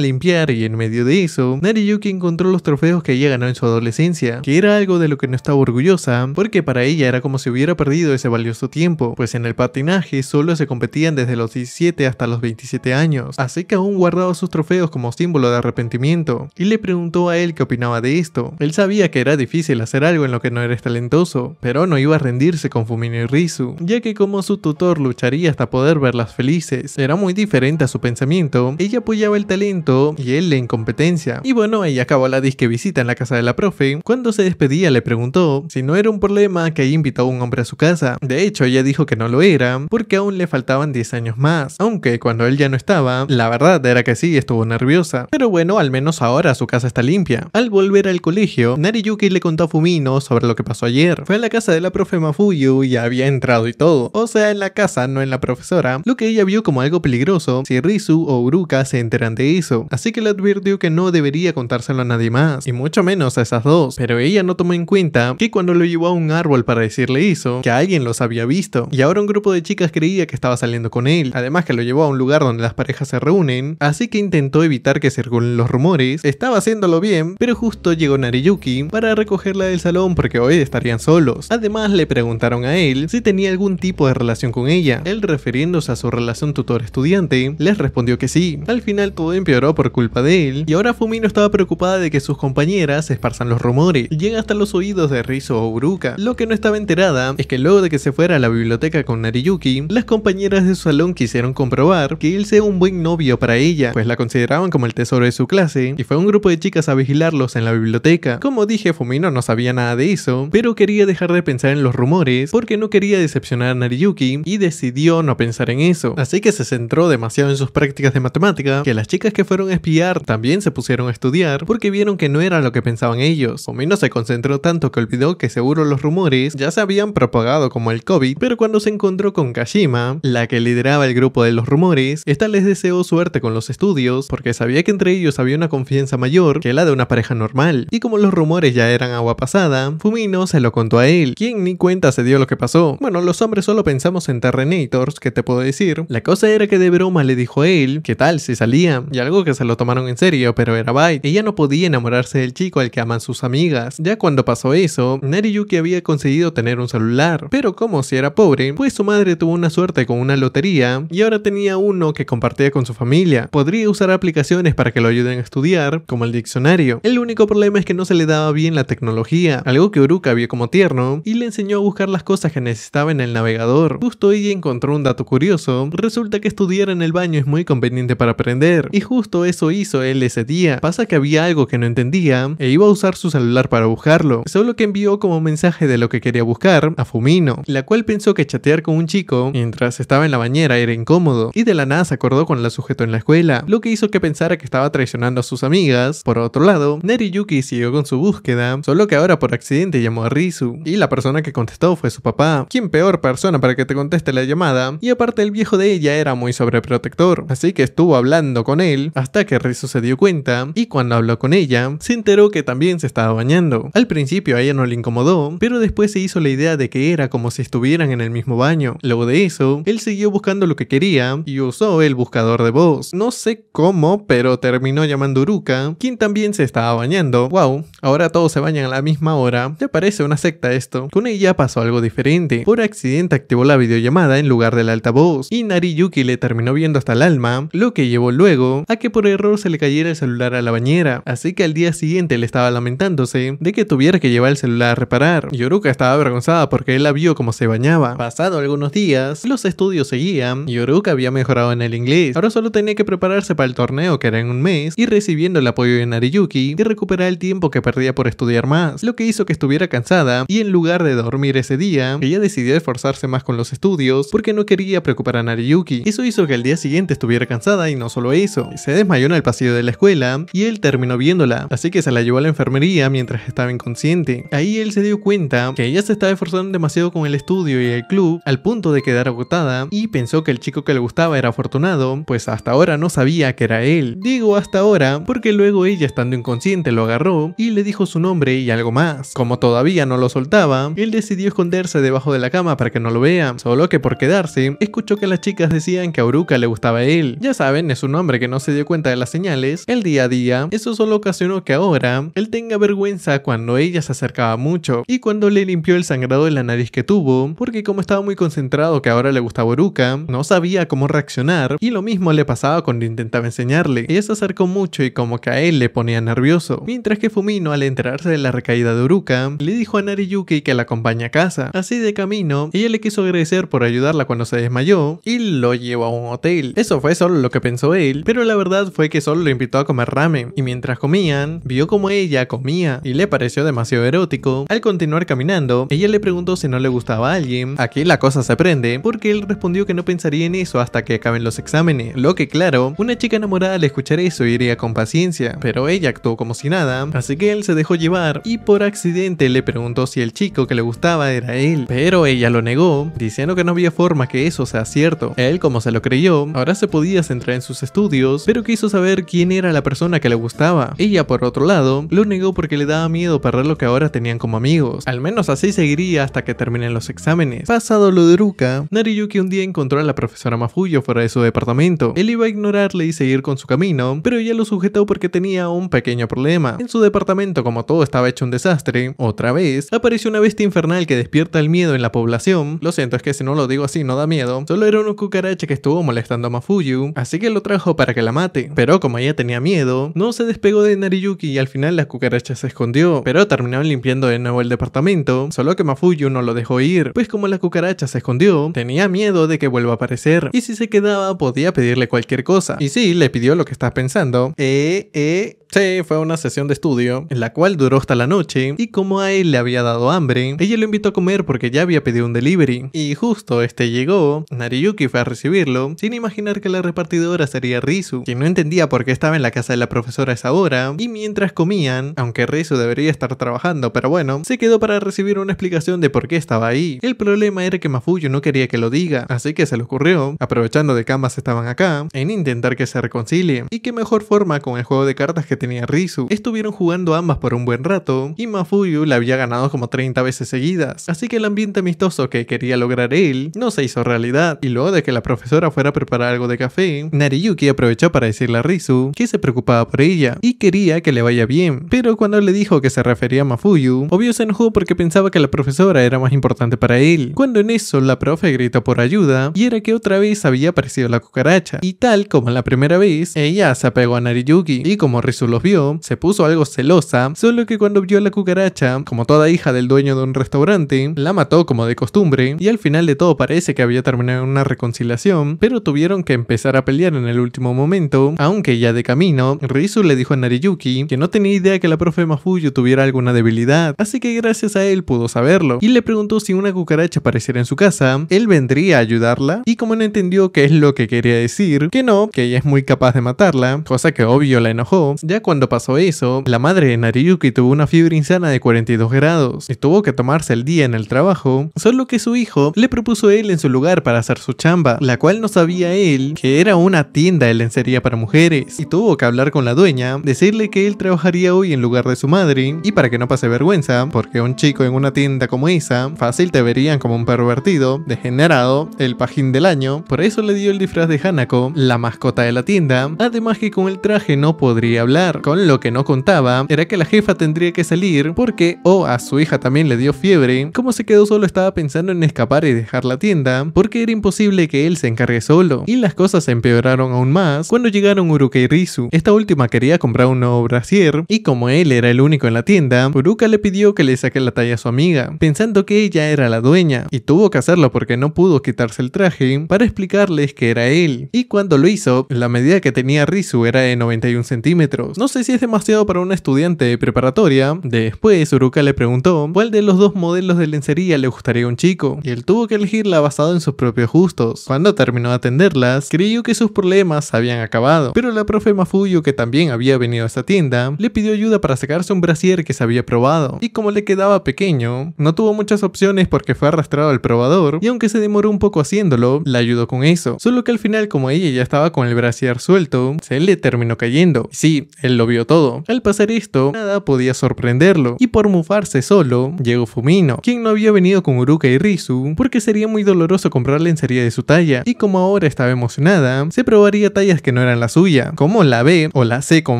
limpiar y en medio de eso, Nariyuki encontró los trofeos que ella ganó en su adolescencia, que era algo de lo que no estaba orgullosa, porque para ella era como si hubiera perdido ese valioso tiempo, pues en el patinaje solo se competían desde los 17 hasta los 27 años, así que aún guardaba sus trofeos como símbolo de arrepentimiento, y le preguntó a él qué opinaba de esto. Él sabía que era difícil hacer algo en lo que no eres talentoso, pero no iba a rendirse con Fumino y Riz ya que como su tutor lucharía hasta poder verlas felices. Era muy diferente a su pensamiento, ella apoyaba el talento y él la incompetencia. Y bueno, ella acabó la disque visita en la casa de la profe. Cuando se despedía le preguntó si no era un problema que haya invitado a un hombre a su casa. De hecho, ella dijo que no lo era, porque aún le faltaban 10 años más. Aunque cuando él ya no estaba, la verdad era que sí, estuvo nerviosa. Pero bueno, al menos ahora su casa está limpia. Al volver al colegio, Nariyuki le contó a Fumino sobre lo que pasó ayer. Fue a la casa de la profe Mafuyu y había entrado y todo, o sea, en la casa, no en la profesora, lo que ella vio como algo peligroso si Risu o Uruka se enteran de eso, así que le advirtió que no debería contárselo a nadie más, y mucho menos a esas dos, pero ella no tomó en cuenta que cuando lo llevó a un árbol para decirle eso, que alguien los había visto, y ahora un grupo de chicas creía que estaba saliendo con él, además que lo llevó a un lugar donde las parejas se reúnen, así que intentó evitar que circulen los rumores, estaba haciéndolo bien, pero justo llegó Nariyuki para recogerla del salón porque hoy estarían solos, además le preguntaron a él si te tenía algún tipo de relación con ella. Él refiriéndose a su relación tutor-estudiante, les respondió que sí. Al final todo empeoró por culpa de él, y ahora Fumino estaba preocupada de que sus compañeras esparzan los rumores, Llega hasta los oídos de Rizo o Uruka. Lo que no estaba enterada es que luego de que se fuera a la biblioteca con Nariyuki, las compañeras de su salón quisieron comprobar que él sea un buen novio para ella, pues la consideraban como el tesoro de su clase, y fue un grupo de chicas a vigilarlos en la biblioteca. Como dije, Fumino no sabía nada de eso, pero quería dejar de pensar en los rumores porque no quería decepcionar a Nariyuki y decidió no pensar en eso. Así que se centró demasiado en sus prácticas de matemática, que las chicas que fueron a espiar también se pusieron a estudiar porque vieron que no era lo que pensaban ellos. Fumino se concentró tanto que olvidó que seguro los rumores ya se habían propagado como el COVID, pero cuando se encontró con Kashima, la que lideraba el grupo de los rumores, esta les deseó suerte con los estudios porque sabía que entre ellos había una confianza mayor que la de una pareja normal. Y como los rumores ya eran agua pasada, Fumino se lo contó a él, quien ni cuenta se dio lo que pasó. Bueno, los hombres solo pensamos en Terrenators, ¿qué te puedo decir. La cosa era que de broma le dijo a él, ¿qué tal si salía? Y algo que se lo tomaron en serio, pero era Byte. Ella no podía enamorarse del chico al que aman sus amigas. Ya cuando pasó eso, Nariyuki había conseguido tener un celular, pero como si era pobre, pues su madre tuvo una suerte con una lotería y ahora tenía uno que compartía con su familia. Podría usar aplicaciones para que lo ayuden a estudiar, como el diccionario. El único problema es que no se le daba bien la tecnología, algo que Uruka vio como tierno y le enseñó a buscar las cosas que necesitaba estaba en el navegador. Justo ella encontró un dato curioso. Resulta que estudiar en el baño es muy conveniente para aprender. Y justo eso hizo él ese día. Pasa que había algo que no entendía e iba a usar su celular para buscarlo. Solo que envió como mensaje de lo que quería buscar a Fumino, la cual pensó que chatear con un chico mientras estaba en la bañera era incómodo. Y de la nada se acordó con la sujeto en la escuela, lo que hizo que pensara que estaba traicionando a sus amigas. Por otro lado, Neri Yuki siguió con su búsqueda, solo que ahora por accidente llamó a Rizu. Y la persona que contestó fue su papá, peor persona para que te conteste la llamada? Y aparte el viejo de ella era muy sobreprotector, así que estuvo hablando con él hasta que Rizu se dio cuenta y cuando habló con ella se enteró que también se estaba bañando. Al principio a ella no le incomodó, pero después se hizo la idea de que era como si estuvieran en el mismo baño. Luego de eso, él siguió buscando lo que quería y usó el buscador de voz. No sé cómo, pero terminó llamando a Uruka, quien también se estaba bañando. Wow, ahora todos se bañan a la misma hora. ¿Te parece una secta esto? Con ella pasó algo diferente por accidente activó la videollamada en lugar del altavoz y Nariyuki le terminó viendo hasta el alma, lo que llevó luego a que por error se le cayera el celular a la bañera, así que al día siguiente le estaba lamentándose de que tuviera que llevar el celular a reparar. Yoruka estaba avergonzada porque él la vio como se bañaba. Pasado algunos días, los estudios seguían, Yoruka había mejorado en el inglés, ahora solo tenía que prepararse para el torneo que era en un mes y recibiendo el apoyo de Nariyuki de recuperar el tiempo que perdía por estudiar más, lo que hizo que estuviera cansada y en lugar de dormir ese día, ella decidió decidió esforzarse más con los estudios porque no quería preocupar a Nariyuki. Eso hizo que al día siguiente estuviera cansada y no solo eso, se desmayó en el pasillo de la escuela y él terminó viéndola, así que se la llevó a la enfermería mientras estaba inconsciente. Ahí él se dio cuenta que ella se estaba esforzando demasiado con el estudio y el club al punto de quedar agotada y pensó que el chico que le gustaba era afortunado, pues hasta ahora no sabía que era él. Digo hasta ahora porque luego ella estando inconsciente lo agarró y le dijo su nombre y algo más. Como todavía no lo soltaba, él decidió esconderse debajo de la cama para que no lo vean, solo que por quedarse, escuchó que las chicas decían que a Uruka le gustaba a él. Ya saben, es un hombre que no se dio cuenta de las señales, el día a día, eso solo ocasionó que ahora él tenga vergüenza cuando ella se acercaba mucho y cuando le limpió el sangrado de la nariz que tuvo, porque como estaba muy concentrado que ahora le gustaba Uruka, no sabía cómo reaccionar y lo mismo le pasaba cuando intentaba enseñarle. Ella se acercó mucho y como que a él le ponía nervioso, mientras que Fumino al enterarse de la recaída de Uruka, le dijo a Nariyuki que la acompañe a casa. Así de camino y ella le quiso agradecer por ayudarla cuando se desmayó y lo llevó a un hotel. Eso fue solo lo que pensó él, pero la verdad fue que solo lo invitó a comer ramen y mientras comían, vio como ella comía y le pareció demasiado erótico. Al continuar caminando, ella le preguntó si no le gustaba a alguien. Aquí la cosa se prende porque él respondió que no pensaría en eso hasta que acaben los exámenes, lo que claro, una chica enamorada al escuchar eso iría con paciencia, pero ella actuó como si nada, así que él se dejó llevar y por accidente le preguntó si el chico que le gustaba era él, pero ella lo negó, diciendo que no había forma que eso sea cierto. Él, como se lo creyó, ahora se podía centrar en sus estudios, pero quiso saber quién era la persona que le gustaba. Ella, por otro lado, lo negó porque le daba miedo perder lo que ahora tenían como amigos. Al menos así seguiría hasta que terminen los exámenes. Pasado lo de Ruka, Nariyuki un día encontró a la profesora Mafuyo fuera de su departamento. Él iba a ignorarle y seguir con su camino, pero ella lo sujetó porque tenía un pequeño problema. En su departamento, como todo estaba hecho un desastre, otra vez, apareció una bestia infernal que despierta el miedo en la población. Lo siento, es que si no lo digo así no da miedo. Solo era una cucaracha que estuvo molestando a Mafuyu, así que lo trajo para que la mate. Pero como ella tenía miedo, no se despegó de Nariyuki y al final la cucaracha se escondió, pero terminaron limpiando de nuevo el departamento, solo que Mafuyu no lo dejó ir, pues como la cucaracha se escondió, tenía miedo de que vuelva a aparecer, y si se quedaba podía pedirle cualquier cosa. Y sí, le pidió lo que estaba pensando. Eh, eh, Sí, fue una sesión de estudio, en la cual duró hasta la noche, y como a él le había dado hambre, ella lo invitó a comer porque ya había pedido un delivery, y justo este llegó, Nariyuki fue a recibirlo, sin imaginar que la repartidora sería Rizu, quien no entendía por qué estaba en la casa de la profesora a esa hora, y mientras comían, aunque Rizu debería estar trabajando, pero bueno, se quedó para recibir una explicación de por qué estaba ahí. El problema era que Mafuyu no quería que lo diga, así que se le ocurrió, aprovechando de que ambas estaban acá, en intentar que se reconcilien, y qué mejor forma con el juego de cartas que tenía Rizu. Estuvieron jugando ambas por un buen rato y Mafuyu la había ganado como 30 veces seguidas, así que el ambiente amistoso que quería lograr él no se hizo realidad y luego de que la profesora fuera a preparar algo de café, Nariyuki aprovechó para decirle a Rizu que se preocupaba por ella y quería que le vaya bien, pero cuando le dijo que se refería a Mafuyu, obvio se enojó porque pensaba que la profesora era más importante para él, cuando en eso la profe gritó por ayuda y era que otra vez había aparecido la cucaracha, y tal como la primera vez, ella se apegó a Nariyuki y como Rizu los vio, se puso algo celosa, solo que cuando vio a la cucaracha, como toda hija del dueño de un restaurante, la mató como de costumbre, y al final de todo parece que había terminado una reconciliación, pero tuvieron que empezar a pelear en el último momento, aunque ya de camino, Rizu le dijo a Nariyuki que no tenía idea que la profe Mafuyu tuviera alguna debilidad, así que gracias a él pudo saberlo, y le preguntó si una cucaracha apareciera en su casa, él vendría a ayudarla, y como no entendió qué es lo que quería decir, que no, que ella es muy capaz de matarla, cosa que obvio la enojó, ya cuando pasó eso, la madre de Nariyuki tuvo una fiebre insana de 42 grados y tuvo que tomarse el día en el trabajo, solo que su hijo le propuso él en su lugar para hacer su chamba, la cual no sabía él que era una tienda de lencería para mujeres y tuvo que hablar con la dueña, decirle que él trabajaría hoy en lugar de su madre y para que no pase vergüenza, porque un chico en una tienda como esa, fácil te verían como un pervertido, degenerado, el pajín del año, por eso le dio el disfraz de Hanako, la mascota de la tienda, además que con el traje no podría hablar con lo que no contaba era que la jefa tendría que salir porque o a su hija también le dio fiebre, como se quedó solo estaba pensando en escapar y dejar la tienda, porque era imposible que él se encargue solo. Y las cosas se empeoraron aún más cuando llegaron Uruka y Risu. Esta última quería comprar un nuevo brasier y como él era el único en la tienda, Uruka le pidió que le saque la talla a su amiga, pensando que ella era la dueña, y tuvo que hacerlo porque no pudo quitarse el traje para explicarles que era él. Y cuando lo hizo, la medida que tenía Risu era de 91 centímetros. No sé si es demasiado para una estudiante de preparatoria. Después, Uruka le preguntó cuál de los dos modelos de lencería le gustaría a un chico, y él tuvo que elegirla basado en sus propios gustos. Cuando terminó de atenderlas, creyó que sus problemas habían acabado, pero la profe Mafuyo, que también había venido a esta tienda, le pidió ayuda para sacarse un brasier que se había probado, y como le quedaba pequeño, no tuvo muchas opciones porque fue arrastrado al probador, y aunque se demoró un poco haciéndolo, la ayudó con eso. Solo que al final, como ella ya estaba con el brasier suelto, se le terminó cayendo. Sí, lo vio todo. Al pasar esto, nada podía sorprenderlo, y por mufarse solo, llegó Fumino, quien no había venido con Uruka y Rizu, porque sería muy doloroso comprar lencería de su talla, y como ahora estaba emocionada, se probaría tallas que no eran la suya, como la B o la C con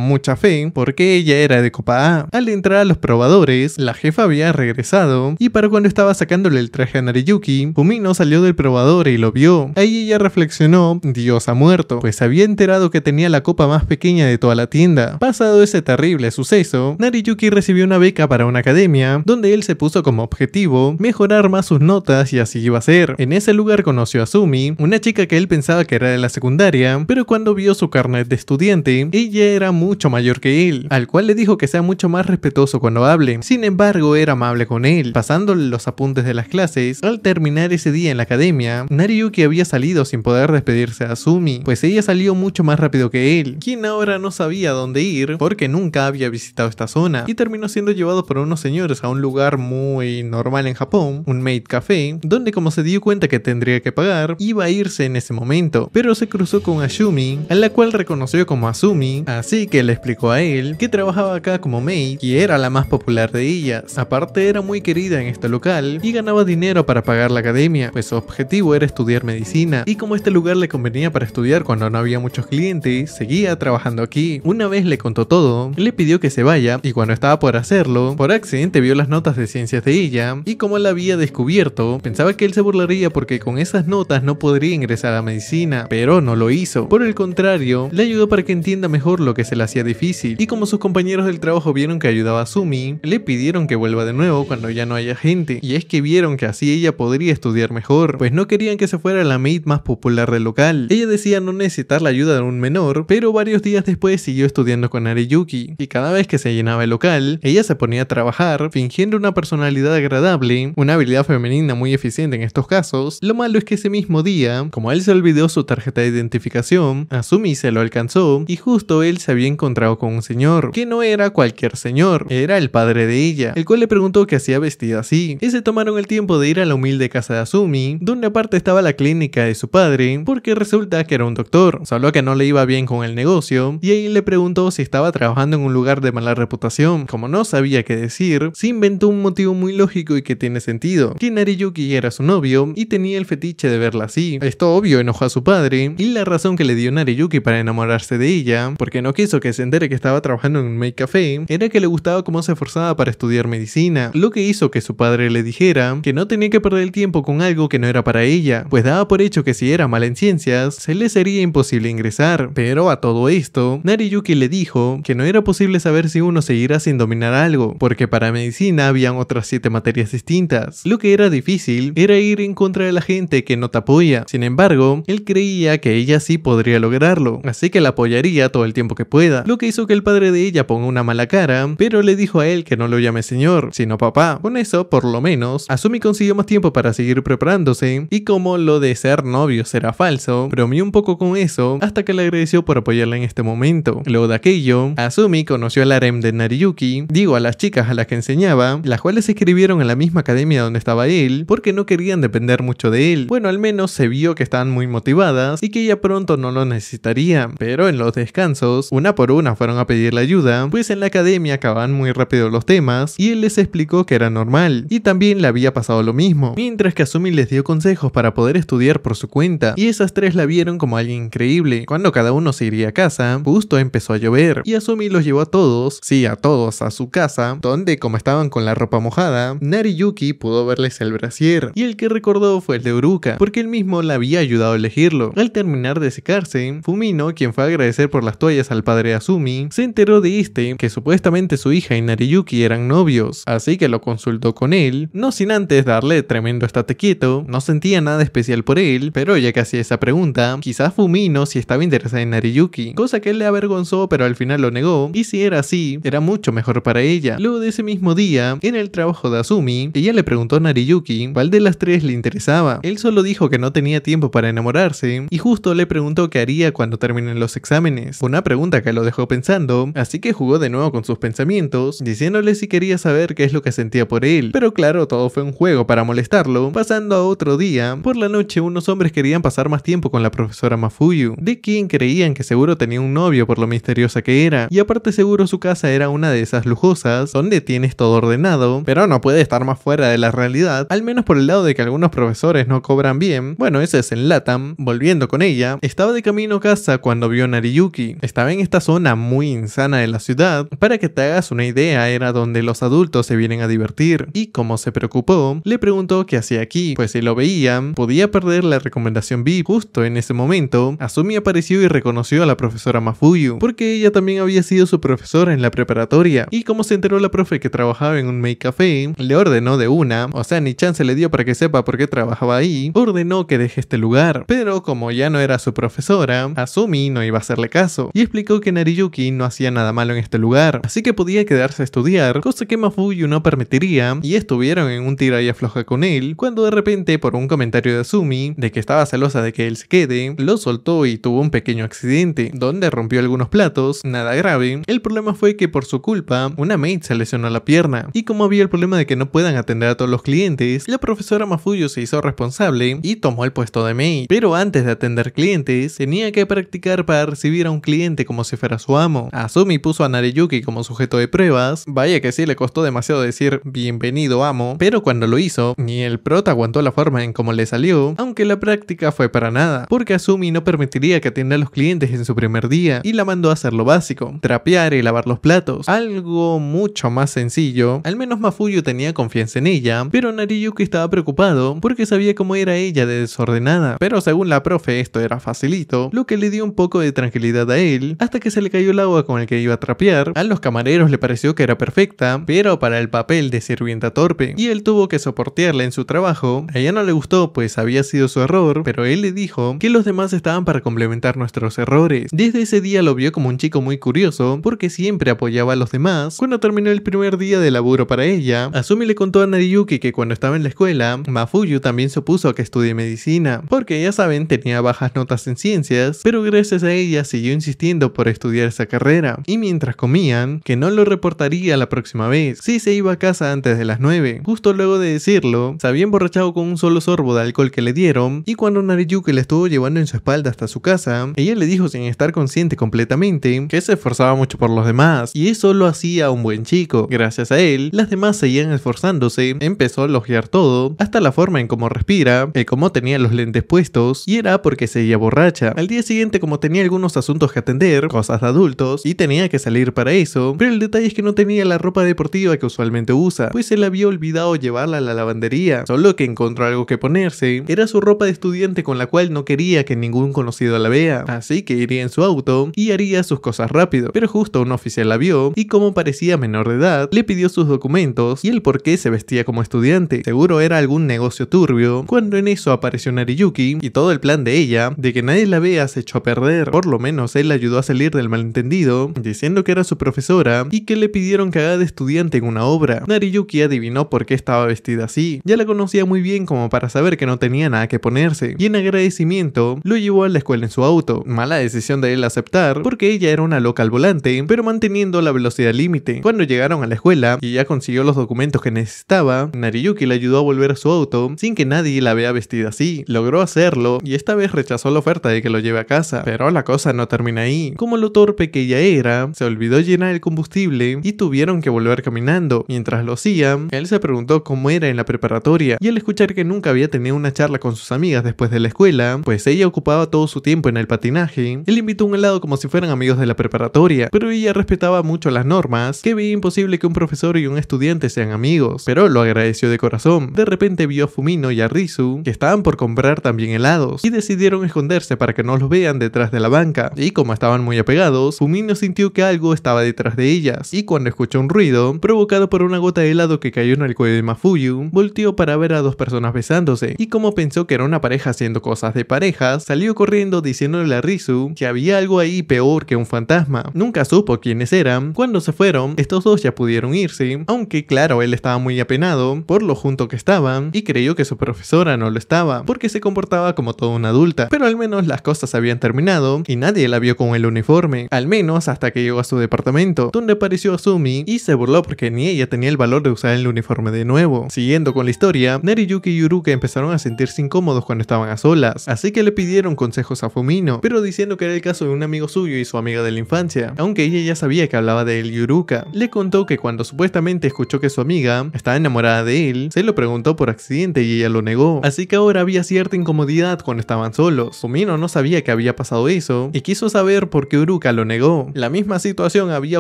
mucha fe, porque ella era de copa A. Al entrar a los probadores, la jefa había regresado, y para cuando estaba sacándole el traje a Nariyuki, Fumino salió del probador y lo vio. Ahí ella reflexionó, Dios ha muerto, pues había enterado que tenía la copa más pequeña de toda la tienda, Pasado ese terrible suceso, Nariyuki recibió una beca para una academia, donde él se puso como objetivo mejorar más sus notas y así iba a ser. En ese lugar conoció a Sumi, una chica que él pensaba que era de la secundaria, pero cuando vio su carnet de estudiante, ella era mucho mayor que él, al cual le dijo que sea mucho más respetuoso cuando hable. Sin embargo, era amable con él, pasándole los apuntes de las clases. Al terminar ese día en la academia, Nariyuki había salido sin poder despedirse a Sumi, pues ella salió mucho más rápido que él, quien ahora no sabía dónde ir porque nunca había visitado esta zona y terminó siendo llevado por unos señores a un lugar muy normal en Japón, un maid café, donde como se dio cuenta que tendría que pagar, iba a irse en ese momento, pero se cruzó con Ashumi, a la cual reconoció como Asumi, así que le explicó a él que trabajaba acá como maid y era la más popular de ellas. Aparte era muy querida en este local y ganaba dinero para pagar la academia, pues su objetivo era estudiar medicina y como este lugar le convenía para estudiar cuando no había muchos clientes, seguía trabajando aquí. Una vez le contó todo, le pidió que se vaya y cuando estaba por hacerlo, por accidente vio las notas de ciencias de ella y como la había descubierto, pensaba que él se burlaría porque con esas notas no podría ingresar a medicina, pero no lo hizo. Por el contrario, le ayudó para que entienda mejor lo que se le hacía difícil y como sus compañeros del trabajo vieron que ayudaba a Sumi, le pidieron que vuelva de nuevo cuando ya no haya gente y es que vieron que así ella podría estudiar mejor, pues no querían que se fuera la maid más popular del local. Ella decía no necesitar la ayuda de un menor, pero varios días después siguió estudiando con Ariyuki, y cada vez que se llenaba el local, ella se ponía a trabajar fingiendo una personalidad agradable, una habilidad femenina muy eficiente en estos casos. Lo malo es que ese mismo día, como él se olvidó su tarjeta de identificación, Asumi se lo alcanzó y justo él se había encontrado con un señor, que no era cualquier señor, era el padre de ella, el cual le preguntó qué hacía vestida así, y se tomaron el tiempo de ir a la humilde casa de Asumi, donde aparte estaba la clínica de su padre, porque resulta que era un doctor, solo que no le iba bien con el negocio, y ahí le preguntó si estaba trabajando en un lugar de mala reputación. Como no sabía qué decir, se inventó un motivo muy lógico y que tiene sentido. Que Nariyuki era su novio y tenía el fetiche de verla así. Esto obvio enojó a su padre y la razón que le dio Nariyuki para enamorarse de ella, porque no quiso que se entere que estaba trabajando en un make café, era que le gustaba cómo se esforzaba para estudiar medicina, lo que hizo que su padre le dijera que no tenía que perder el tiempo con algo que no era para ella, pues daba por hecho que si era mala en ciencias, se le sería imposible ingresar. Pero a todo esto, Nariyuki le dijo dijo que no era posible saber si uno seguirá sin dominar algo, porque para medicina habían otras siete materias distintas. Lo que era difícil era ir en contra de la gente que no te apoya. Sin embargo, él creía que ella sí podría lograrlo, así que la apoyaría todo el tiempo que pueda, lo que hizo que el padre de ella ponga una mala cara, pero le dijo a él que no lo llame señor, sino papá. Con eso, por lo menos, Asumi consiguió más tiempo para seguir preparándose, y como lo de ser novio será falso, bromeó un poco con eso hasta que le agradeció por apoyarla en este momento. Luego de Asumi Asumi conoció al harem de Nariyuki, digo a las chicas a las que enseñaba, las cuales se inscribieron en la misma academia donde estaba él, porque no querían depender mucho de él. Bueno, al menos se vio que estaban muy motivadas y que ya pronto no lo necesitaría, pero en los descansos, una por una fueron a pedirle ayuda, pues en la academia acaban muy rápido los temas y él les explicó que era normal y también le había pasado lo mismo, mientras que Asumi les dio consejos para poder estudiar por su cuenta y esas tres la vieron como alguien increíble. Cuando cada uno se iría a casa, justo empezó a llover y Asumi los llevó a todos, sí, a todos, a su casa, donde como estaban con la ropa mojada, Nariyuki pudo verles el brasier. Y el que recordó fue el de Uruka, porque él mismo la había ayudado a elegirlo. Al terminar de secarse, Fumino, quien fue a agradecer por las toallas al padre Asumi, se enteró de este que supuestamente su hija y Nariyuki eran novios, así que lo consultó con él, no sin antes darle tremendo estate quieto, no sentía nada especial por él, pero ya que hacía esa pregunta, quizás Fumino si sí estaba interesada en Nariyuki, cosa que él le avergonzó pero al final lo negó, y si era así, era mucho mejor para ella. Luego de ese mismo día, en el trabajo de Azumi, ella le preguntó a Nariyuki cuál de las tres le interesaba. Él solo dijo que no tenía tiempo para enamorarse, y justo le preguntó qué haría cuando terminen los exámenes, una pregunta que lo dejó pensando, así que jugó de nuevo con sus pensamientos, diciéndole si quería saber qué es lo que sentía por él, pero claro, todo fue un juego para molestarlo. Pasando a otro día, por la noche unos hombres querían pasar más tiempo con la profesora Mafuyu, de quien creían que seguro tenía un novio por lo misterioso que era. Y aparte seguro su casa era una de esas lujosas, donde tienes todo ordenado, pero no puede estar más fuera de la realidad, al menos por el lado de que algunos profesores no cobran bien. Bueno, ese es en Latam. Volviendo con ella, estaba de camino a casa cuando vio a Nariyuki. Estaba en esta zona muy insana de la ciudad. Para que te hagas una idea, era donde los adultos se vienen a divertir. Y como se preocupó, le preguntó qué hacía aquí, pues si lo veían, podía perder la recomendación VIP. Justo en ese momento, Asumi apareció y reconoció a la profesora Mafuyu, porque ella también había sido su profesora en la preparatoria. Y como se enteró la profe que trabajaba en un make café, le ordenó de una, o sea, ni chance le dio para que sepa por qué trabajaba ahí, ordenó que deje este lugar. Pero como ya no era su profesora, Asumi no iba a hacerle caso y explicó que Nariyuki no hacía nada malo en este lugar, así que podía quedarse a estudiar, cosa que Mafuyu no permitiría, y estuvieron en un tira y afloja con él, cuando de repente, por un comentario de Asumi, de que estaba celosa de que él se quede, lo soltó y tuvo un pequeño accidente, donde rompió algunos platos nada grave. El problema fue que por su culpa, una maid se lesionó la pierna. Y como había el problema de que no puedan atender a todos los clientes, la profesora Mafuyo se hizo responsable y tomó el puesto de maid. Pero antes de atender clientes, tenía que practicar para recibir a un cliente como si fuera su amo. Asumi puso a Nareyuki como sujeto de pruebas. Vaya que sí le costó demasiado decir bienvenido amo, pero cuando lo hizo, ni el prota aguantó la forma en cómo le salió, aunque la práctica fue para nada, porque Asumi no permitiría que atienda a los clientes en su primer día y la mandó a hacerlo básico, trapear y lavar los platos, algo mucho más sencillo. Al menos Mafuyu tenía confianza en ella, pero Nariyuki estaba preocupado porque sabía cómo era ella de desordenada, pero según la profe esto era facilito, lo que le dio un poco de tranquilidad a él, hasta que se le cayó el agua con el que iba a trapear. A los camareros le pareció que era perfecta, pero para el papel de sirvienta torpe, y él tuvo que soportarla en su trabajo. A ella no le gustó, pues había sido su error, pero él le dijo que los demás estaban para complementar nuestros errores. Desde ese día lo vio como un chico muy curioso porque siempre apoyaba a los demás. Cuando terminó el primer día de laburo para ella, Asumi le contó a Nariyuki que cuando estaba en la escuela, Mafuyu también se opuso a que estudie medicina, porque ya saben tenía bajas notas en ciencias, pero gracias a ella siguió insistiendo por estudiar esa carrera. Y mientras comían, que no lo reportaría la próxima vez, si se iba a casa antes de las 9. Justo luego de decirlo, se había emborrachado con un solo sorbo de alcohol que le dieron, y cuando Nariyuki le estuvo llevando en su espalda hasta su casa, ella le dijo sin estar consciente completamente que se esforzaba mucho por los demás, y eso lo hacía un buen chico. Gracias a él, las demás seguían esforzándose, empezó a elogiar todo, hasta la forma en cómo respira, el eh, cómo tenía los lentes puestos, y era porque seguía borracha. Al día siguiente, como tenía algunos asuntos que atender, cosas de adultos, y tenía que salir para eso, pero el detalle es que no tenía la ropa deportiva que usualmente usa, pues él había olvidado llevarla a la lavandería, solo que encontró algo que ponerse, era su ropa de estudiante con la cual no quería que ningún conocido la vea, así que iría en su auto y haría sus cosas rápido, pero justo un oficial la vio y como parecía menor de edad, le pidió sus documentos y el por qué se vestía como estudiante. Seguro era algún negocio turbio, cuando en eso apareció Nariyuki y todo el plan de ella, de que nadie la vea, se echó a perder. Por lo menos él ayudó a salir del malentendido, diciendo que era su profesora y que le pidieron que haga de estudiante en una obra. Nariyuki adivinó por qué estaba vestida así, ya la conocía muy bien como para saber que no tenía nada que ponerse, y en agradecimiento lo llevó a la escuela en su auto. Mala decisión de él aceptar, porque ella era una loca al volante, pero manteniendo la velocidad límite. Cuando llegaron a la escuela y ya consiguió los documentos que necesitaba, Nariyuki le ayudó a volver a su auto sin que nadie la vea vestida así. Logró hacerlo y esta vez rechazó la oferta de que lo lleve a casa, pero la cosa no termina ahí. Como lo torpe que ella era, se olvidó llenar el combustible y tuvieron que volver caminando. Mientras lo hacían, él se preguntó cómo era en la preparatoria y al escuchar que nunca había tenido una charla con sus amigas después de la escuela, pues ella ocupaba todo su tiempo en el patinaje, él invitó un helado como si fueran amigos de la preparatoria, pero ella respetaba mucho las normas, que veía imposible que un profesor y un estudiante sean amigos, pero lo agradeció de corazón. De repente vio a Fumino y a Rizu, que estaban por comprar también helados, y decidieron esconderse para que no los vean detrás de la banca, y como estaban muy apegados, Fumino sintió que algo estaba detrás de ellas, y cuando escuchó un ruido, provocado por una gota de helado que cayó en el cuello de Mafuyu, volteó para ver a dos personas besándose, y como pensó que era una pareja haciendo cosas de parejas, salió corriendo diciéndole a Rizu que había algo ahí peor que un fantasma. Nunca supo quiénes eran. Cuando se fueron, estos dos ya pudieron irse, aunque claro, él estaba muy apenado por lo junto que estaban y creyó que su profesora no lo estaba, porque se comportaba como toda una adulta. Pero al menos las cosas habían terminado y nadie la vio con el uniforme, al menos hasta que llegó a su departamento, donde apareció Sumi y se burló porque ni ella tenía el valor de usar el uniforme de nuevo. Siguiendo con la historia, Neriyuki y Yuruka empezaron a sentirse incómodos cuando estaban a solas, así que le pidieron consejos a Fumino, pero diciendo que era el caso de un amigo suyo y su amiga de la infancia, aunque ella ya sabía que hablaba de él Yuruka. Le contó que cuando supuestamente escuchó que su amiga estaba enamorada de él, se lo preguntó por accidente y ella lo negó, así que ahora había cierta incomodidad cuando estaban solos. Fumino no sabía que había pasado eso y quiso saber por qué Uruka lo negó. La misma situación había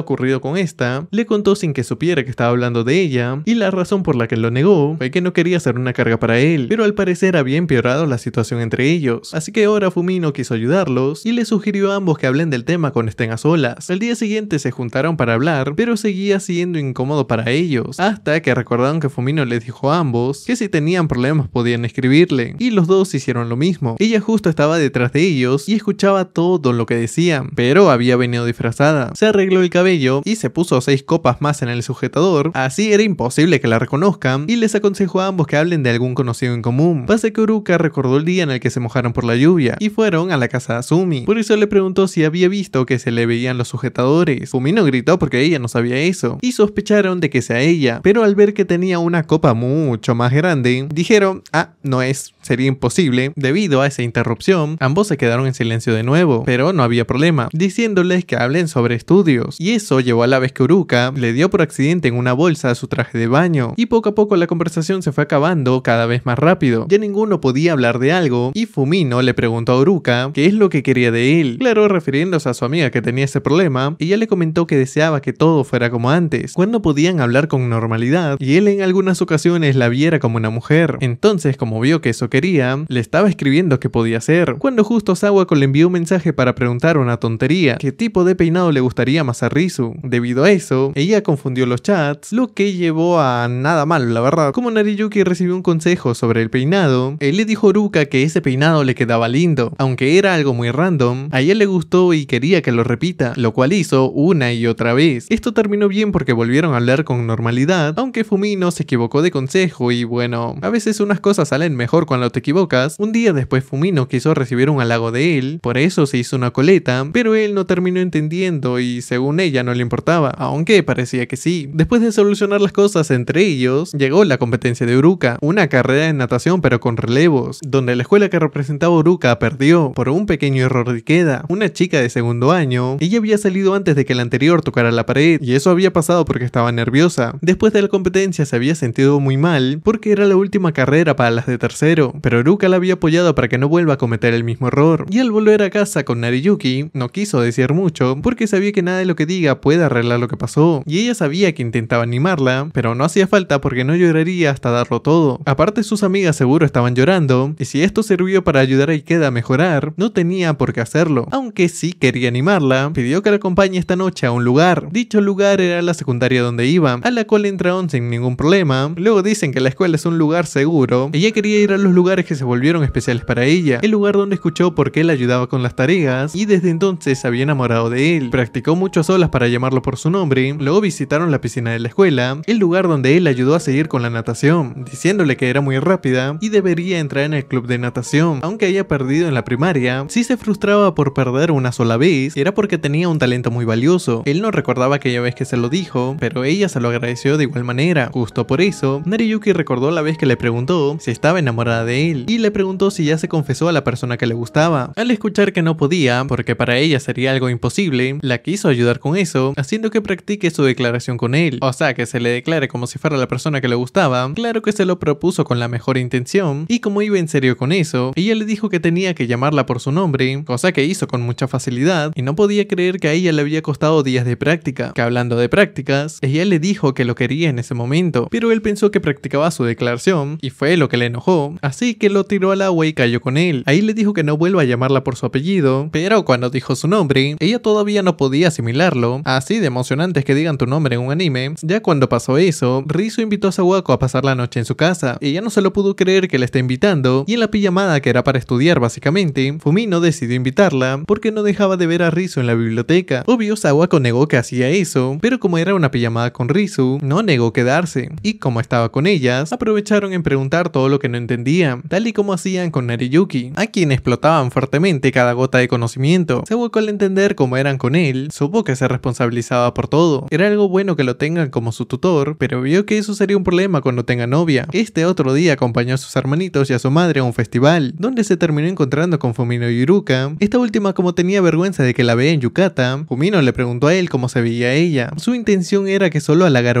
ocurrido con esta, le contó sin que supiera que estaba hablando de ella y la razón por la que lo negó fue que no quería ser una carga para él, pero al parecer había empeorado la situación entre ellos, así que ahora Fumino quiso ayudarlos y le sugirió a ambos que hablen del tema con estén a solas. El día siguiente se juntaron para hablar, pero seguía siendo incómodo para ellos, hasta que recordaron que Fumino les dijo a ambos que si tenían problemas podían escribirle, y los dos hicieron lo mismo. Ella justo estaba detrás de ellos y escuchaba todo lo que decían, pero había venido disfrazada. Se arregló el cabello y se puso seis copas más en el sujetador, así era imposible que la reconozcan, y les aconsejó a ambos que hablen de algún conocido en común. Pase que Uruka recordó el día en el que se mojaron por la lluvia, y fueron a la casa de Asumi. Por eso le preguntó si había visto que se le veían los sujetadores. Fumino gritó porque ella no sabía eso y sospecharon de que sea ella, pero al ver que tenía una copa mucho más grande, dijeron, ah, no es, sería imposible debido a esa interrupción. Ambos se quedaron en silencio de nuevo, pero no había problema, diciéndoles que hablen sobre estudios. Y eso llevó a la vez que Uruka le dio por accidente en una bolsa a su traje de baño. Y poco a poco la conversación se fue acabando cada vez más rápido. Ya ninguno podía hablar de algo y Fumino le preguntó a Uruka qué es lo que quería de él. Claro, refiriéndose a su amiga que tenía ese problema, ella le comentó que deseaba que todo fuera como antes, cuando podían hablar con normalidad y él en algunas ocasiones la viera como una mujer. Entonces, como vio que eso quería, le estaba escribiendo qué podía hacer, cuando justo Sawako le envió un mensaje para preguntar una tontería, qué tipo de peinado le gustaría más a Rizu. Debido a eso, ella confundió los chats, lo que llevó a nada mal, la verdad. Como Nariyuki recibió un consejo sobre el peinado, él le dijo a Ruka que ese peinado le quedaba lindo, aunque era algo muy random, a ella le gustó y quería que lo repita, lo cual hizo una y otra vez. Esto terminó bien porque volvieron a hablar con normalidad, aunque Fumino se equivocó de consejo y bueno, a veces unas cosas salen mejor con no te equivocas. Un día después Fumino quiso recibir un halago de él, por eso se hizo una coleta, pero él no terminó entendiendo y según ella no le importaba, aunque parecía que sí. Después de solucionar las cosas entre ellos, llegó la competencia de Uruka, una carrera de natación pero con relevos, donde la escuela que representaba Uruka perdió por un pequeño error de queda. Una chica de segundo año, ella había salido antes de que la anterior tocara la pared y eso había pasado porque estaba nerviosa. Después de la competencia se había sentido muy mal porque era la última carrera para las de tercero pero Ruka la había apoyado para que no vuelva a cometer el mismo error, y al volver a casa con Nariyuki, no quiso decir mucho, porque sabía que nada de lo que diga puede arreglar lo que pasó, y ella sabía que intentaba animarla, pero no hacía falta porque no lloraría hasta darlo todo. Aparte sus amigas seguro estaban llorando, y si esto sirvió para ayudar a Ikeda a mejorar, no tenía por qué hacerlo, aunque sí quería animarla, pidió que la acompañe esta noche a un lugar. Dicho lugar era la secundaria donde iba, a la cual entraron sin ningún problema, luego dicen que la escuela es un lugar seguro, ella quería ir a los lugares lugares que se volvieron especiales para ella, el lugar donde escuchó por qué la ayudaba con las tareas y desde entonces se había enamorado de él. Practicó muchas olas para llamarlo por su nombre, luego visitaron la piscina de la escuela, el lugar donde él ayudó a seguir con la natación, diciéndole que era muy rápida y debería entrar en el club de natación. Aunque haya perdido en la primaria, si se frustraba por perder una sola vez, era porque tenía un talento muy valioso. Él no recordaba aquella vez que se lo dijo, pero ella se lo agradeció de igual manera. Justo por eso, Nariyuki recordó la vez que le preguntó si estaba enamorada de él y le preguntó si ya se confesó a la persona que le gustaba. Al escuchar que no podía, porque para ella sería algo imposible, la quiso ayudar con eso, haciendo que practique su declaración con él, o sea que se le declare como si fuera la persona que le gustaba, claro que se lo propuso con la mejor intención, y como iba en serio con eso, ella le dijo que tenía que llamarla por su nombre, cosa que hizo con mucha facilidad, y no podía creer que a ella le había costado días de práctica, que hablando de prácticas, ella le dijo que lo quería en ese momento, pero él pensó que practicaba su declaración, y fue lo que le enojó, así así que lo tiró al agua y cayó con él. Ahí le dijo que no vuelva a llamarla por su apellido, pero cuando dijo su nombre, ella todavía no podía asimilarlo, así de emocionantes que digan tu nombre en un anime. Ya cuando pasó eso, Rizu invitó a Sawako a pasar la noche en su casa, ella no se lo pudo creer que la está invitando, y en la pijamada que era para estudiar básicamente, Fumino decidió invitarla porque no dejaba de ver a Rizu en la biblioteca. Obvio Sawako negó que hacía eso, pero como era una pijamada con Rizu, no negó quedarse, y como estaba con ellas, aprovecharon en preguntar todo lo que no entendían tal y como hacían con Nariyuki, a quien explotaban fuertemente cada gota de conocimiento. Se volcó al entender cómo eran con él, supo que se responsabilizaba por todo. Era algo bueno que lo tengan como su tutor, pero vio que eso sería un problema cuando tenga novia. Este otro día acompañó a sus hermanitos y a su madre a un festival, donde se terminó encontrando con Fumino Yuruka. Esta última como tenía vergüenza de que la vea en Yukata, Fumino le preguntó a él cómo se veía ella. Su intención era que solo halagara a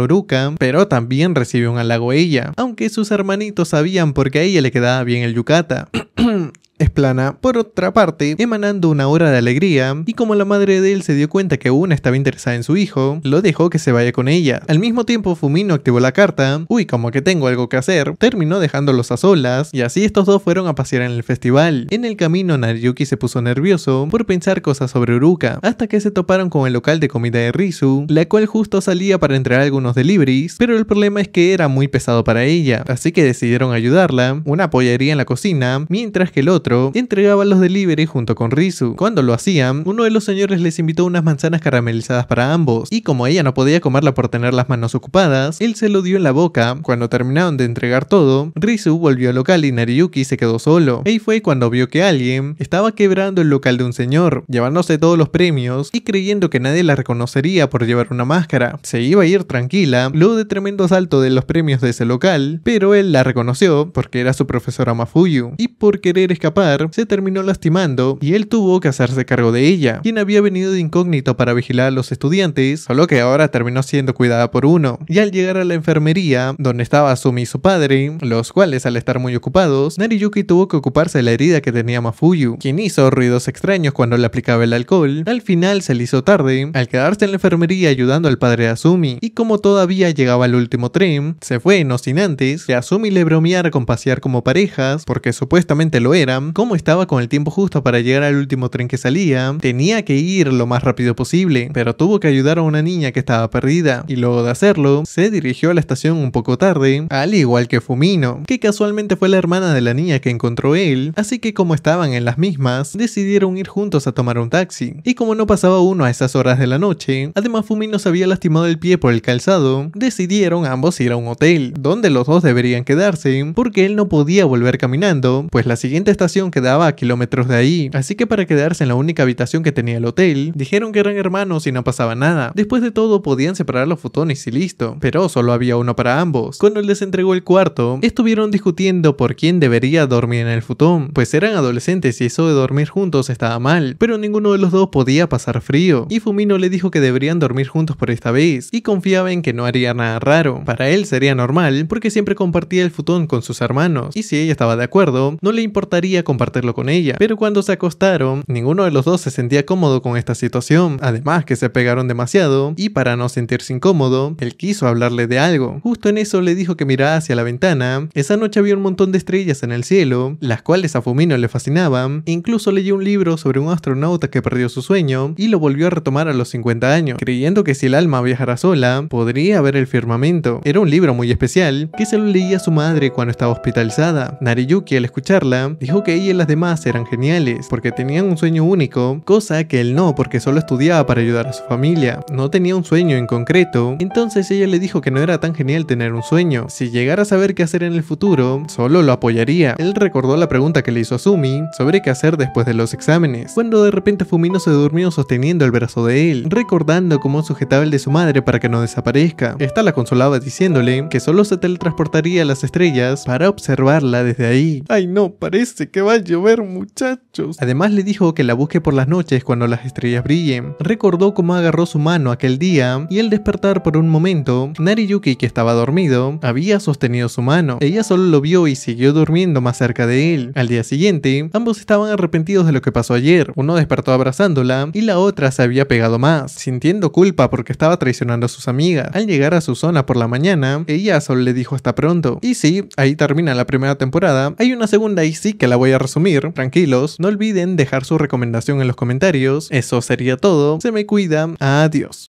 pero también recibió un halago ella, aunque sus hermanitos sabían porque a ella le quedaba Da bien el yucata. es plana, por otra parte, emanando una hora de alegría, y como la madre de él se dio cuenta que una estaba interesada en su hijo, lo dejó que se vaya con ella. Al mismo tiempo, Fumino activó la carta, uy, como que tengo algo que hacer, terminó dejándolos a solas, y así estos dos fueron a pasear en el festival. En el camino, Naruyuki se puso nervioso por pensar cosas sobre Uruka, hasta que se toparon con el local de comida de Rizu, la cual justo salía para entregar algunos deliveries, pero el problema es que era muy pesado para ella, así que decidieron ayudarla, una apoyaría en la cocina, mientras que el otro entregaban los delivery junto con Rizu. Cuando lo hacían, uno de los señores les invitó unas manzanas caramelizadas para ambos, y como ella no podía comerla por tener las manos ocupadas, él se lo dio en la boca. Cuando terminaron de entregar todo, Rizu volvió al local y Nariyuki se quedó solo. Ahí fue cuando vio que alguien estaba quebrando el local de un señor, llevándose todos los premios y creyendo que nadie la reconocería por llevar una máscara. Se iba a ir tranquila, luego de tremendo salto de los premios de ese local, pero él la reconoció porque era su profesora Mafuyu y por querer escapar se terminó lastimando y él tuvo que hacerse cargo de ella, quien había venido de incógnito para vigilar a los estudiantes, solo que ahora terminó siendo cuidada por uno. Y al llegar a la enfermería, donde estaba Asumi y su padre, los cuales al estar muy ocupados, Nariyuki tuvo que ocuparse de la herida que tenía Mafuyu, quien hizo ruidos extraños cuando le aplicaba el alcohol. Al final se le hizo tarde, al quedarse en la enfermería ayudando al padre de Asumi, y como todavía llegaba el último tren, se fue no sin antes que Asumi le bromeara con pasear como parejas, porque supuestamente lo eran, como estaba con el tiempo justo para llegar al último tren que salía, tenía que ir lo más rápido posible, pero tuvo que ayudar a una niña que estaba perdida, y luego de hacerlo, se dirigió a la estación un poco tarde, al igual que Fumino, que casualmente fue la hermana de la niña que encontró él, así que como estaban en las mismas, decidieron ir juntos a tomar un taxi, y como no pasaba uno a esas horas de la noche, además Fumino se había lastimado el pie por el calzado, decidieron ambos ir a un hotel, donde los dos deberían quedarse, porque él no podía volver caminando, pues la siguiente estación quedaba a kilómetros de ahí, así que para quedarse en la única habitación que tenía el hotel, dijeron que eran hermanos y no pasaba nada. Después de todo podían separar los futones y listo, pero solo había uno para ambos. Cuando les entregó el cuarto, estuvieron discutiendo por quién debería dormir en el futón, pues eran adolescentes y eso de dormir juntos estaba mal, pero ninguno de los dos podía pasar frío, y Fumino le dijo que deberían dormir juntos por esta vez, y confiaba en que no haría nada raro. Para él sería normal, porque siempre compartía el futón con sus hermanos, y si ella estaba de acuerdo, no le importaría compartirlo con ella. Pero cuando se acostaron, ninguno de los dos se sentía cómodo con esta situación, además que se pegaron demasiado, y para no sentirse incómodo, él quiso hablarle de algo. Justo en eso le dijo que mirara hacia la ventana, esa noche había un montón de estrellas en el cielo, las cuales a Fumino le fascinaban, e incluso leyó un libro sobre un astronauta que perdió su sueño y lo volvió a retomar a los 50 años, creyendo que si el alma viajara sola, podría ver el firmamento. Era un libro muy especial que se lo leía a su madre cuando estaba hospitalizada. Nariyuki al escucharla, dijo que ella y las demás eran geniales, porque tenían un sueño único, cosa que él no, porque solo estudiaba para ayudar a su familia, no tenía un sueño en concreto, entonces ella le dijo que no era tan genial tener un sueño, si llegara a saber qué hacer en el futuro, solo lo apoyaría. Él recordó la pregunta que le hizo a Sumi sobre qué hacer después de los exámenes, cuando de repente Fumino se durmió sosteniendo el brazo de él, recordando cómo sujetaba el de su madre para que no desaparezca. Esta la consolaba diciéndole que solo se teletransportaría a las estrellas para observarla desde ahí. Ay no, parece que va a llover, muchachos. Además le dijo que la busque por las noches cuando las estrellas brillen. Recordó cómo agarró su mano aquel día y al despertar por un momento, Nariyuki, que estaba dormido, había sostenido su mano. Ella solo lo vio y siguió durmiendo más cerca de él. Al día siguiente, ambos estaban arrepentidos de lo que pasó ayer. Uno despertó abrazándola y la otra se había pegado más, sintiendo culpa porque estaba traicionando a sus amigas. Al llegar a su zona por la mañana, ella solo le dijo hasta pronto. Y sí, ahí termina la primera temporada. Hay una segunda y sí que la voy a resumir, tranquilos, no olviden dejar su recomendación en los comentarios. Eso sería todo, se me cuidan, adiós.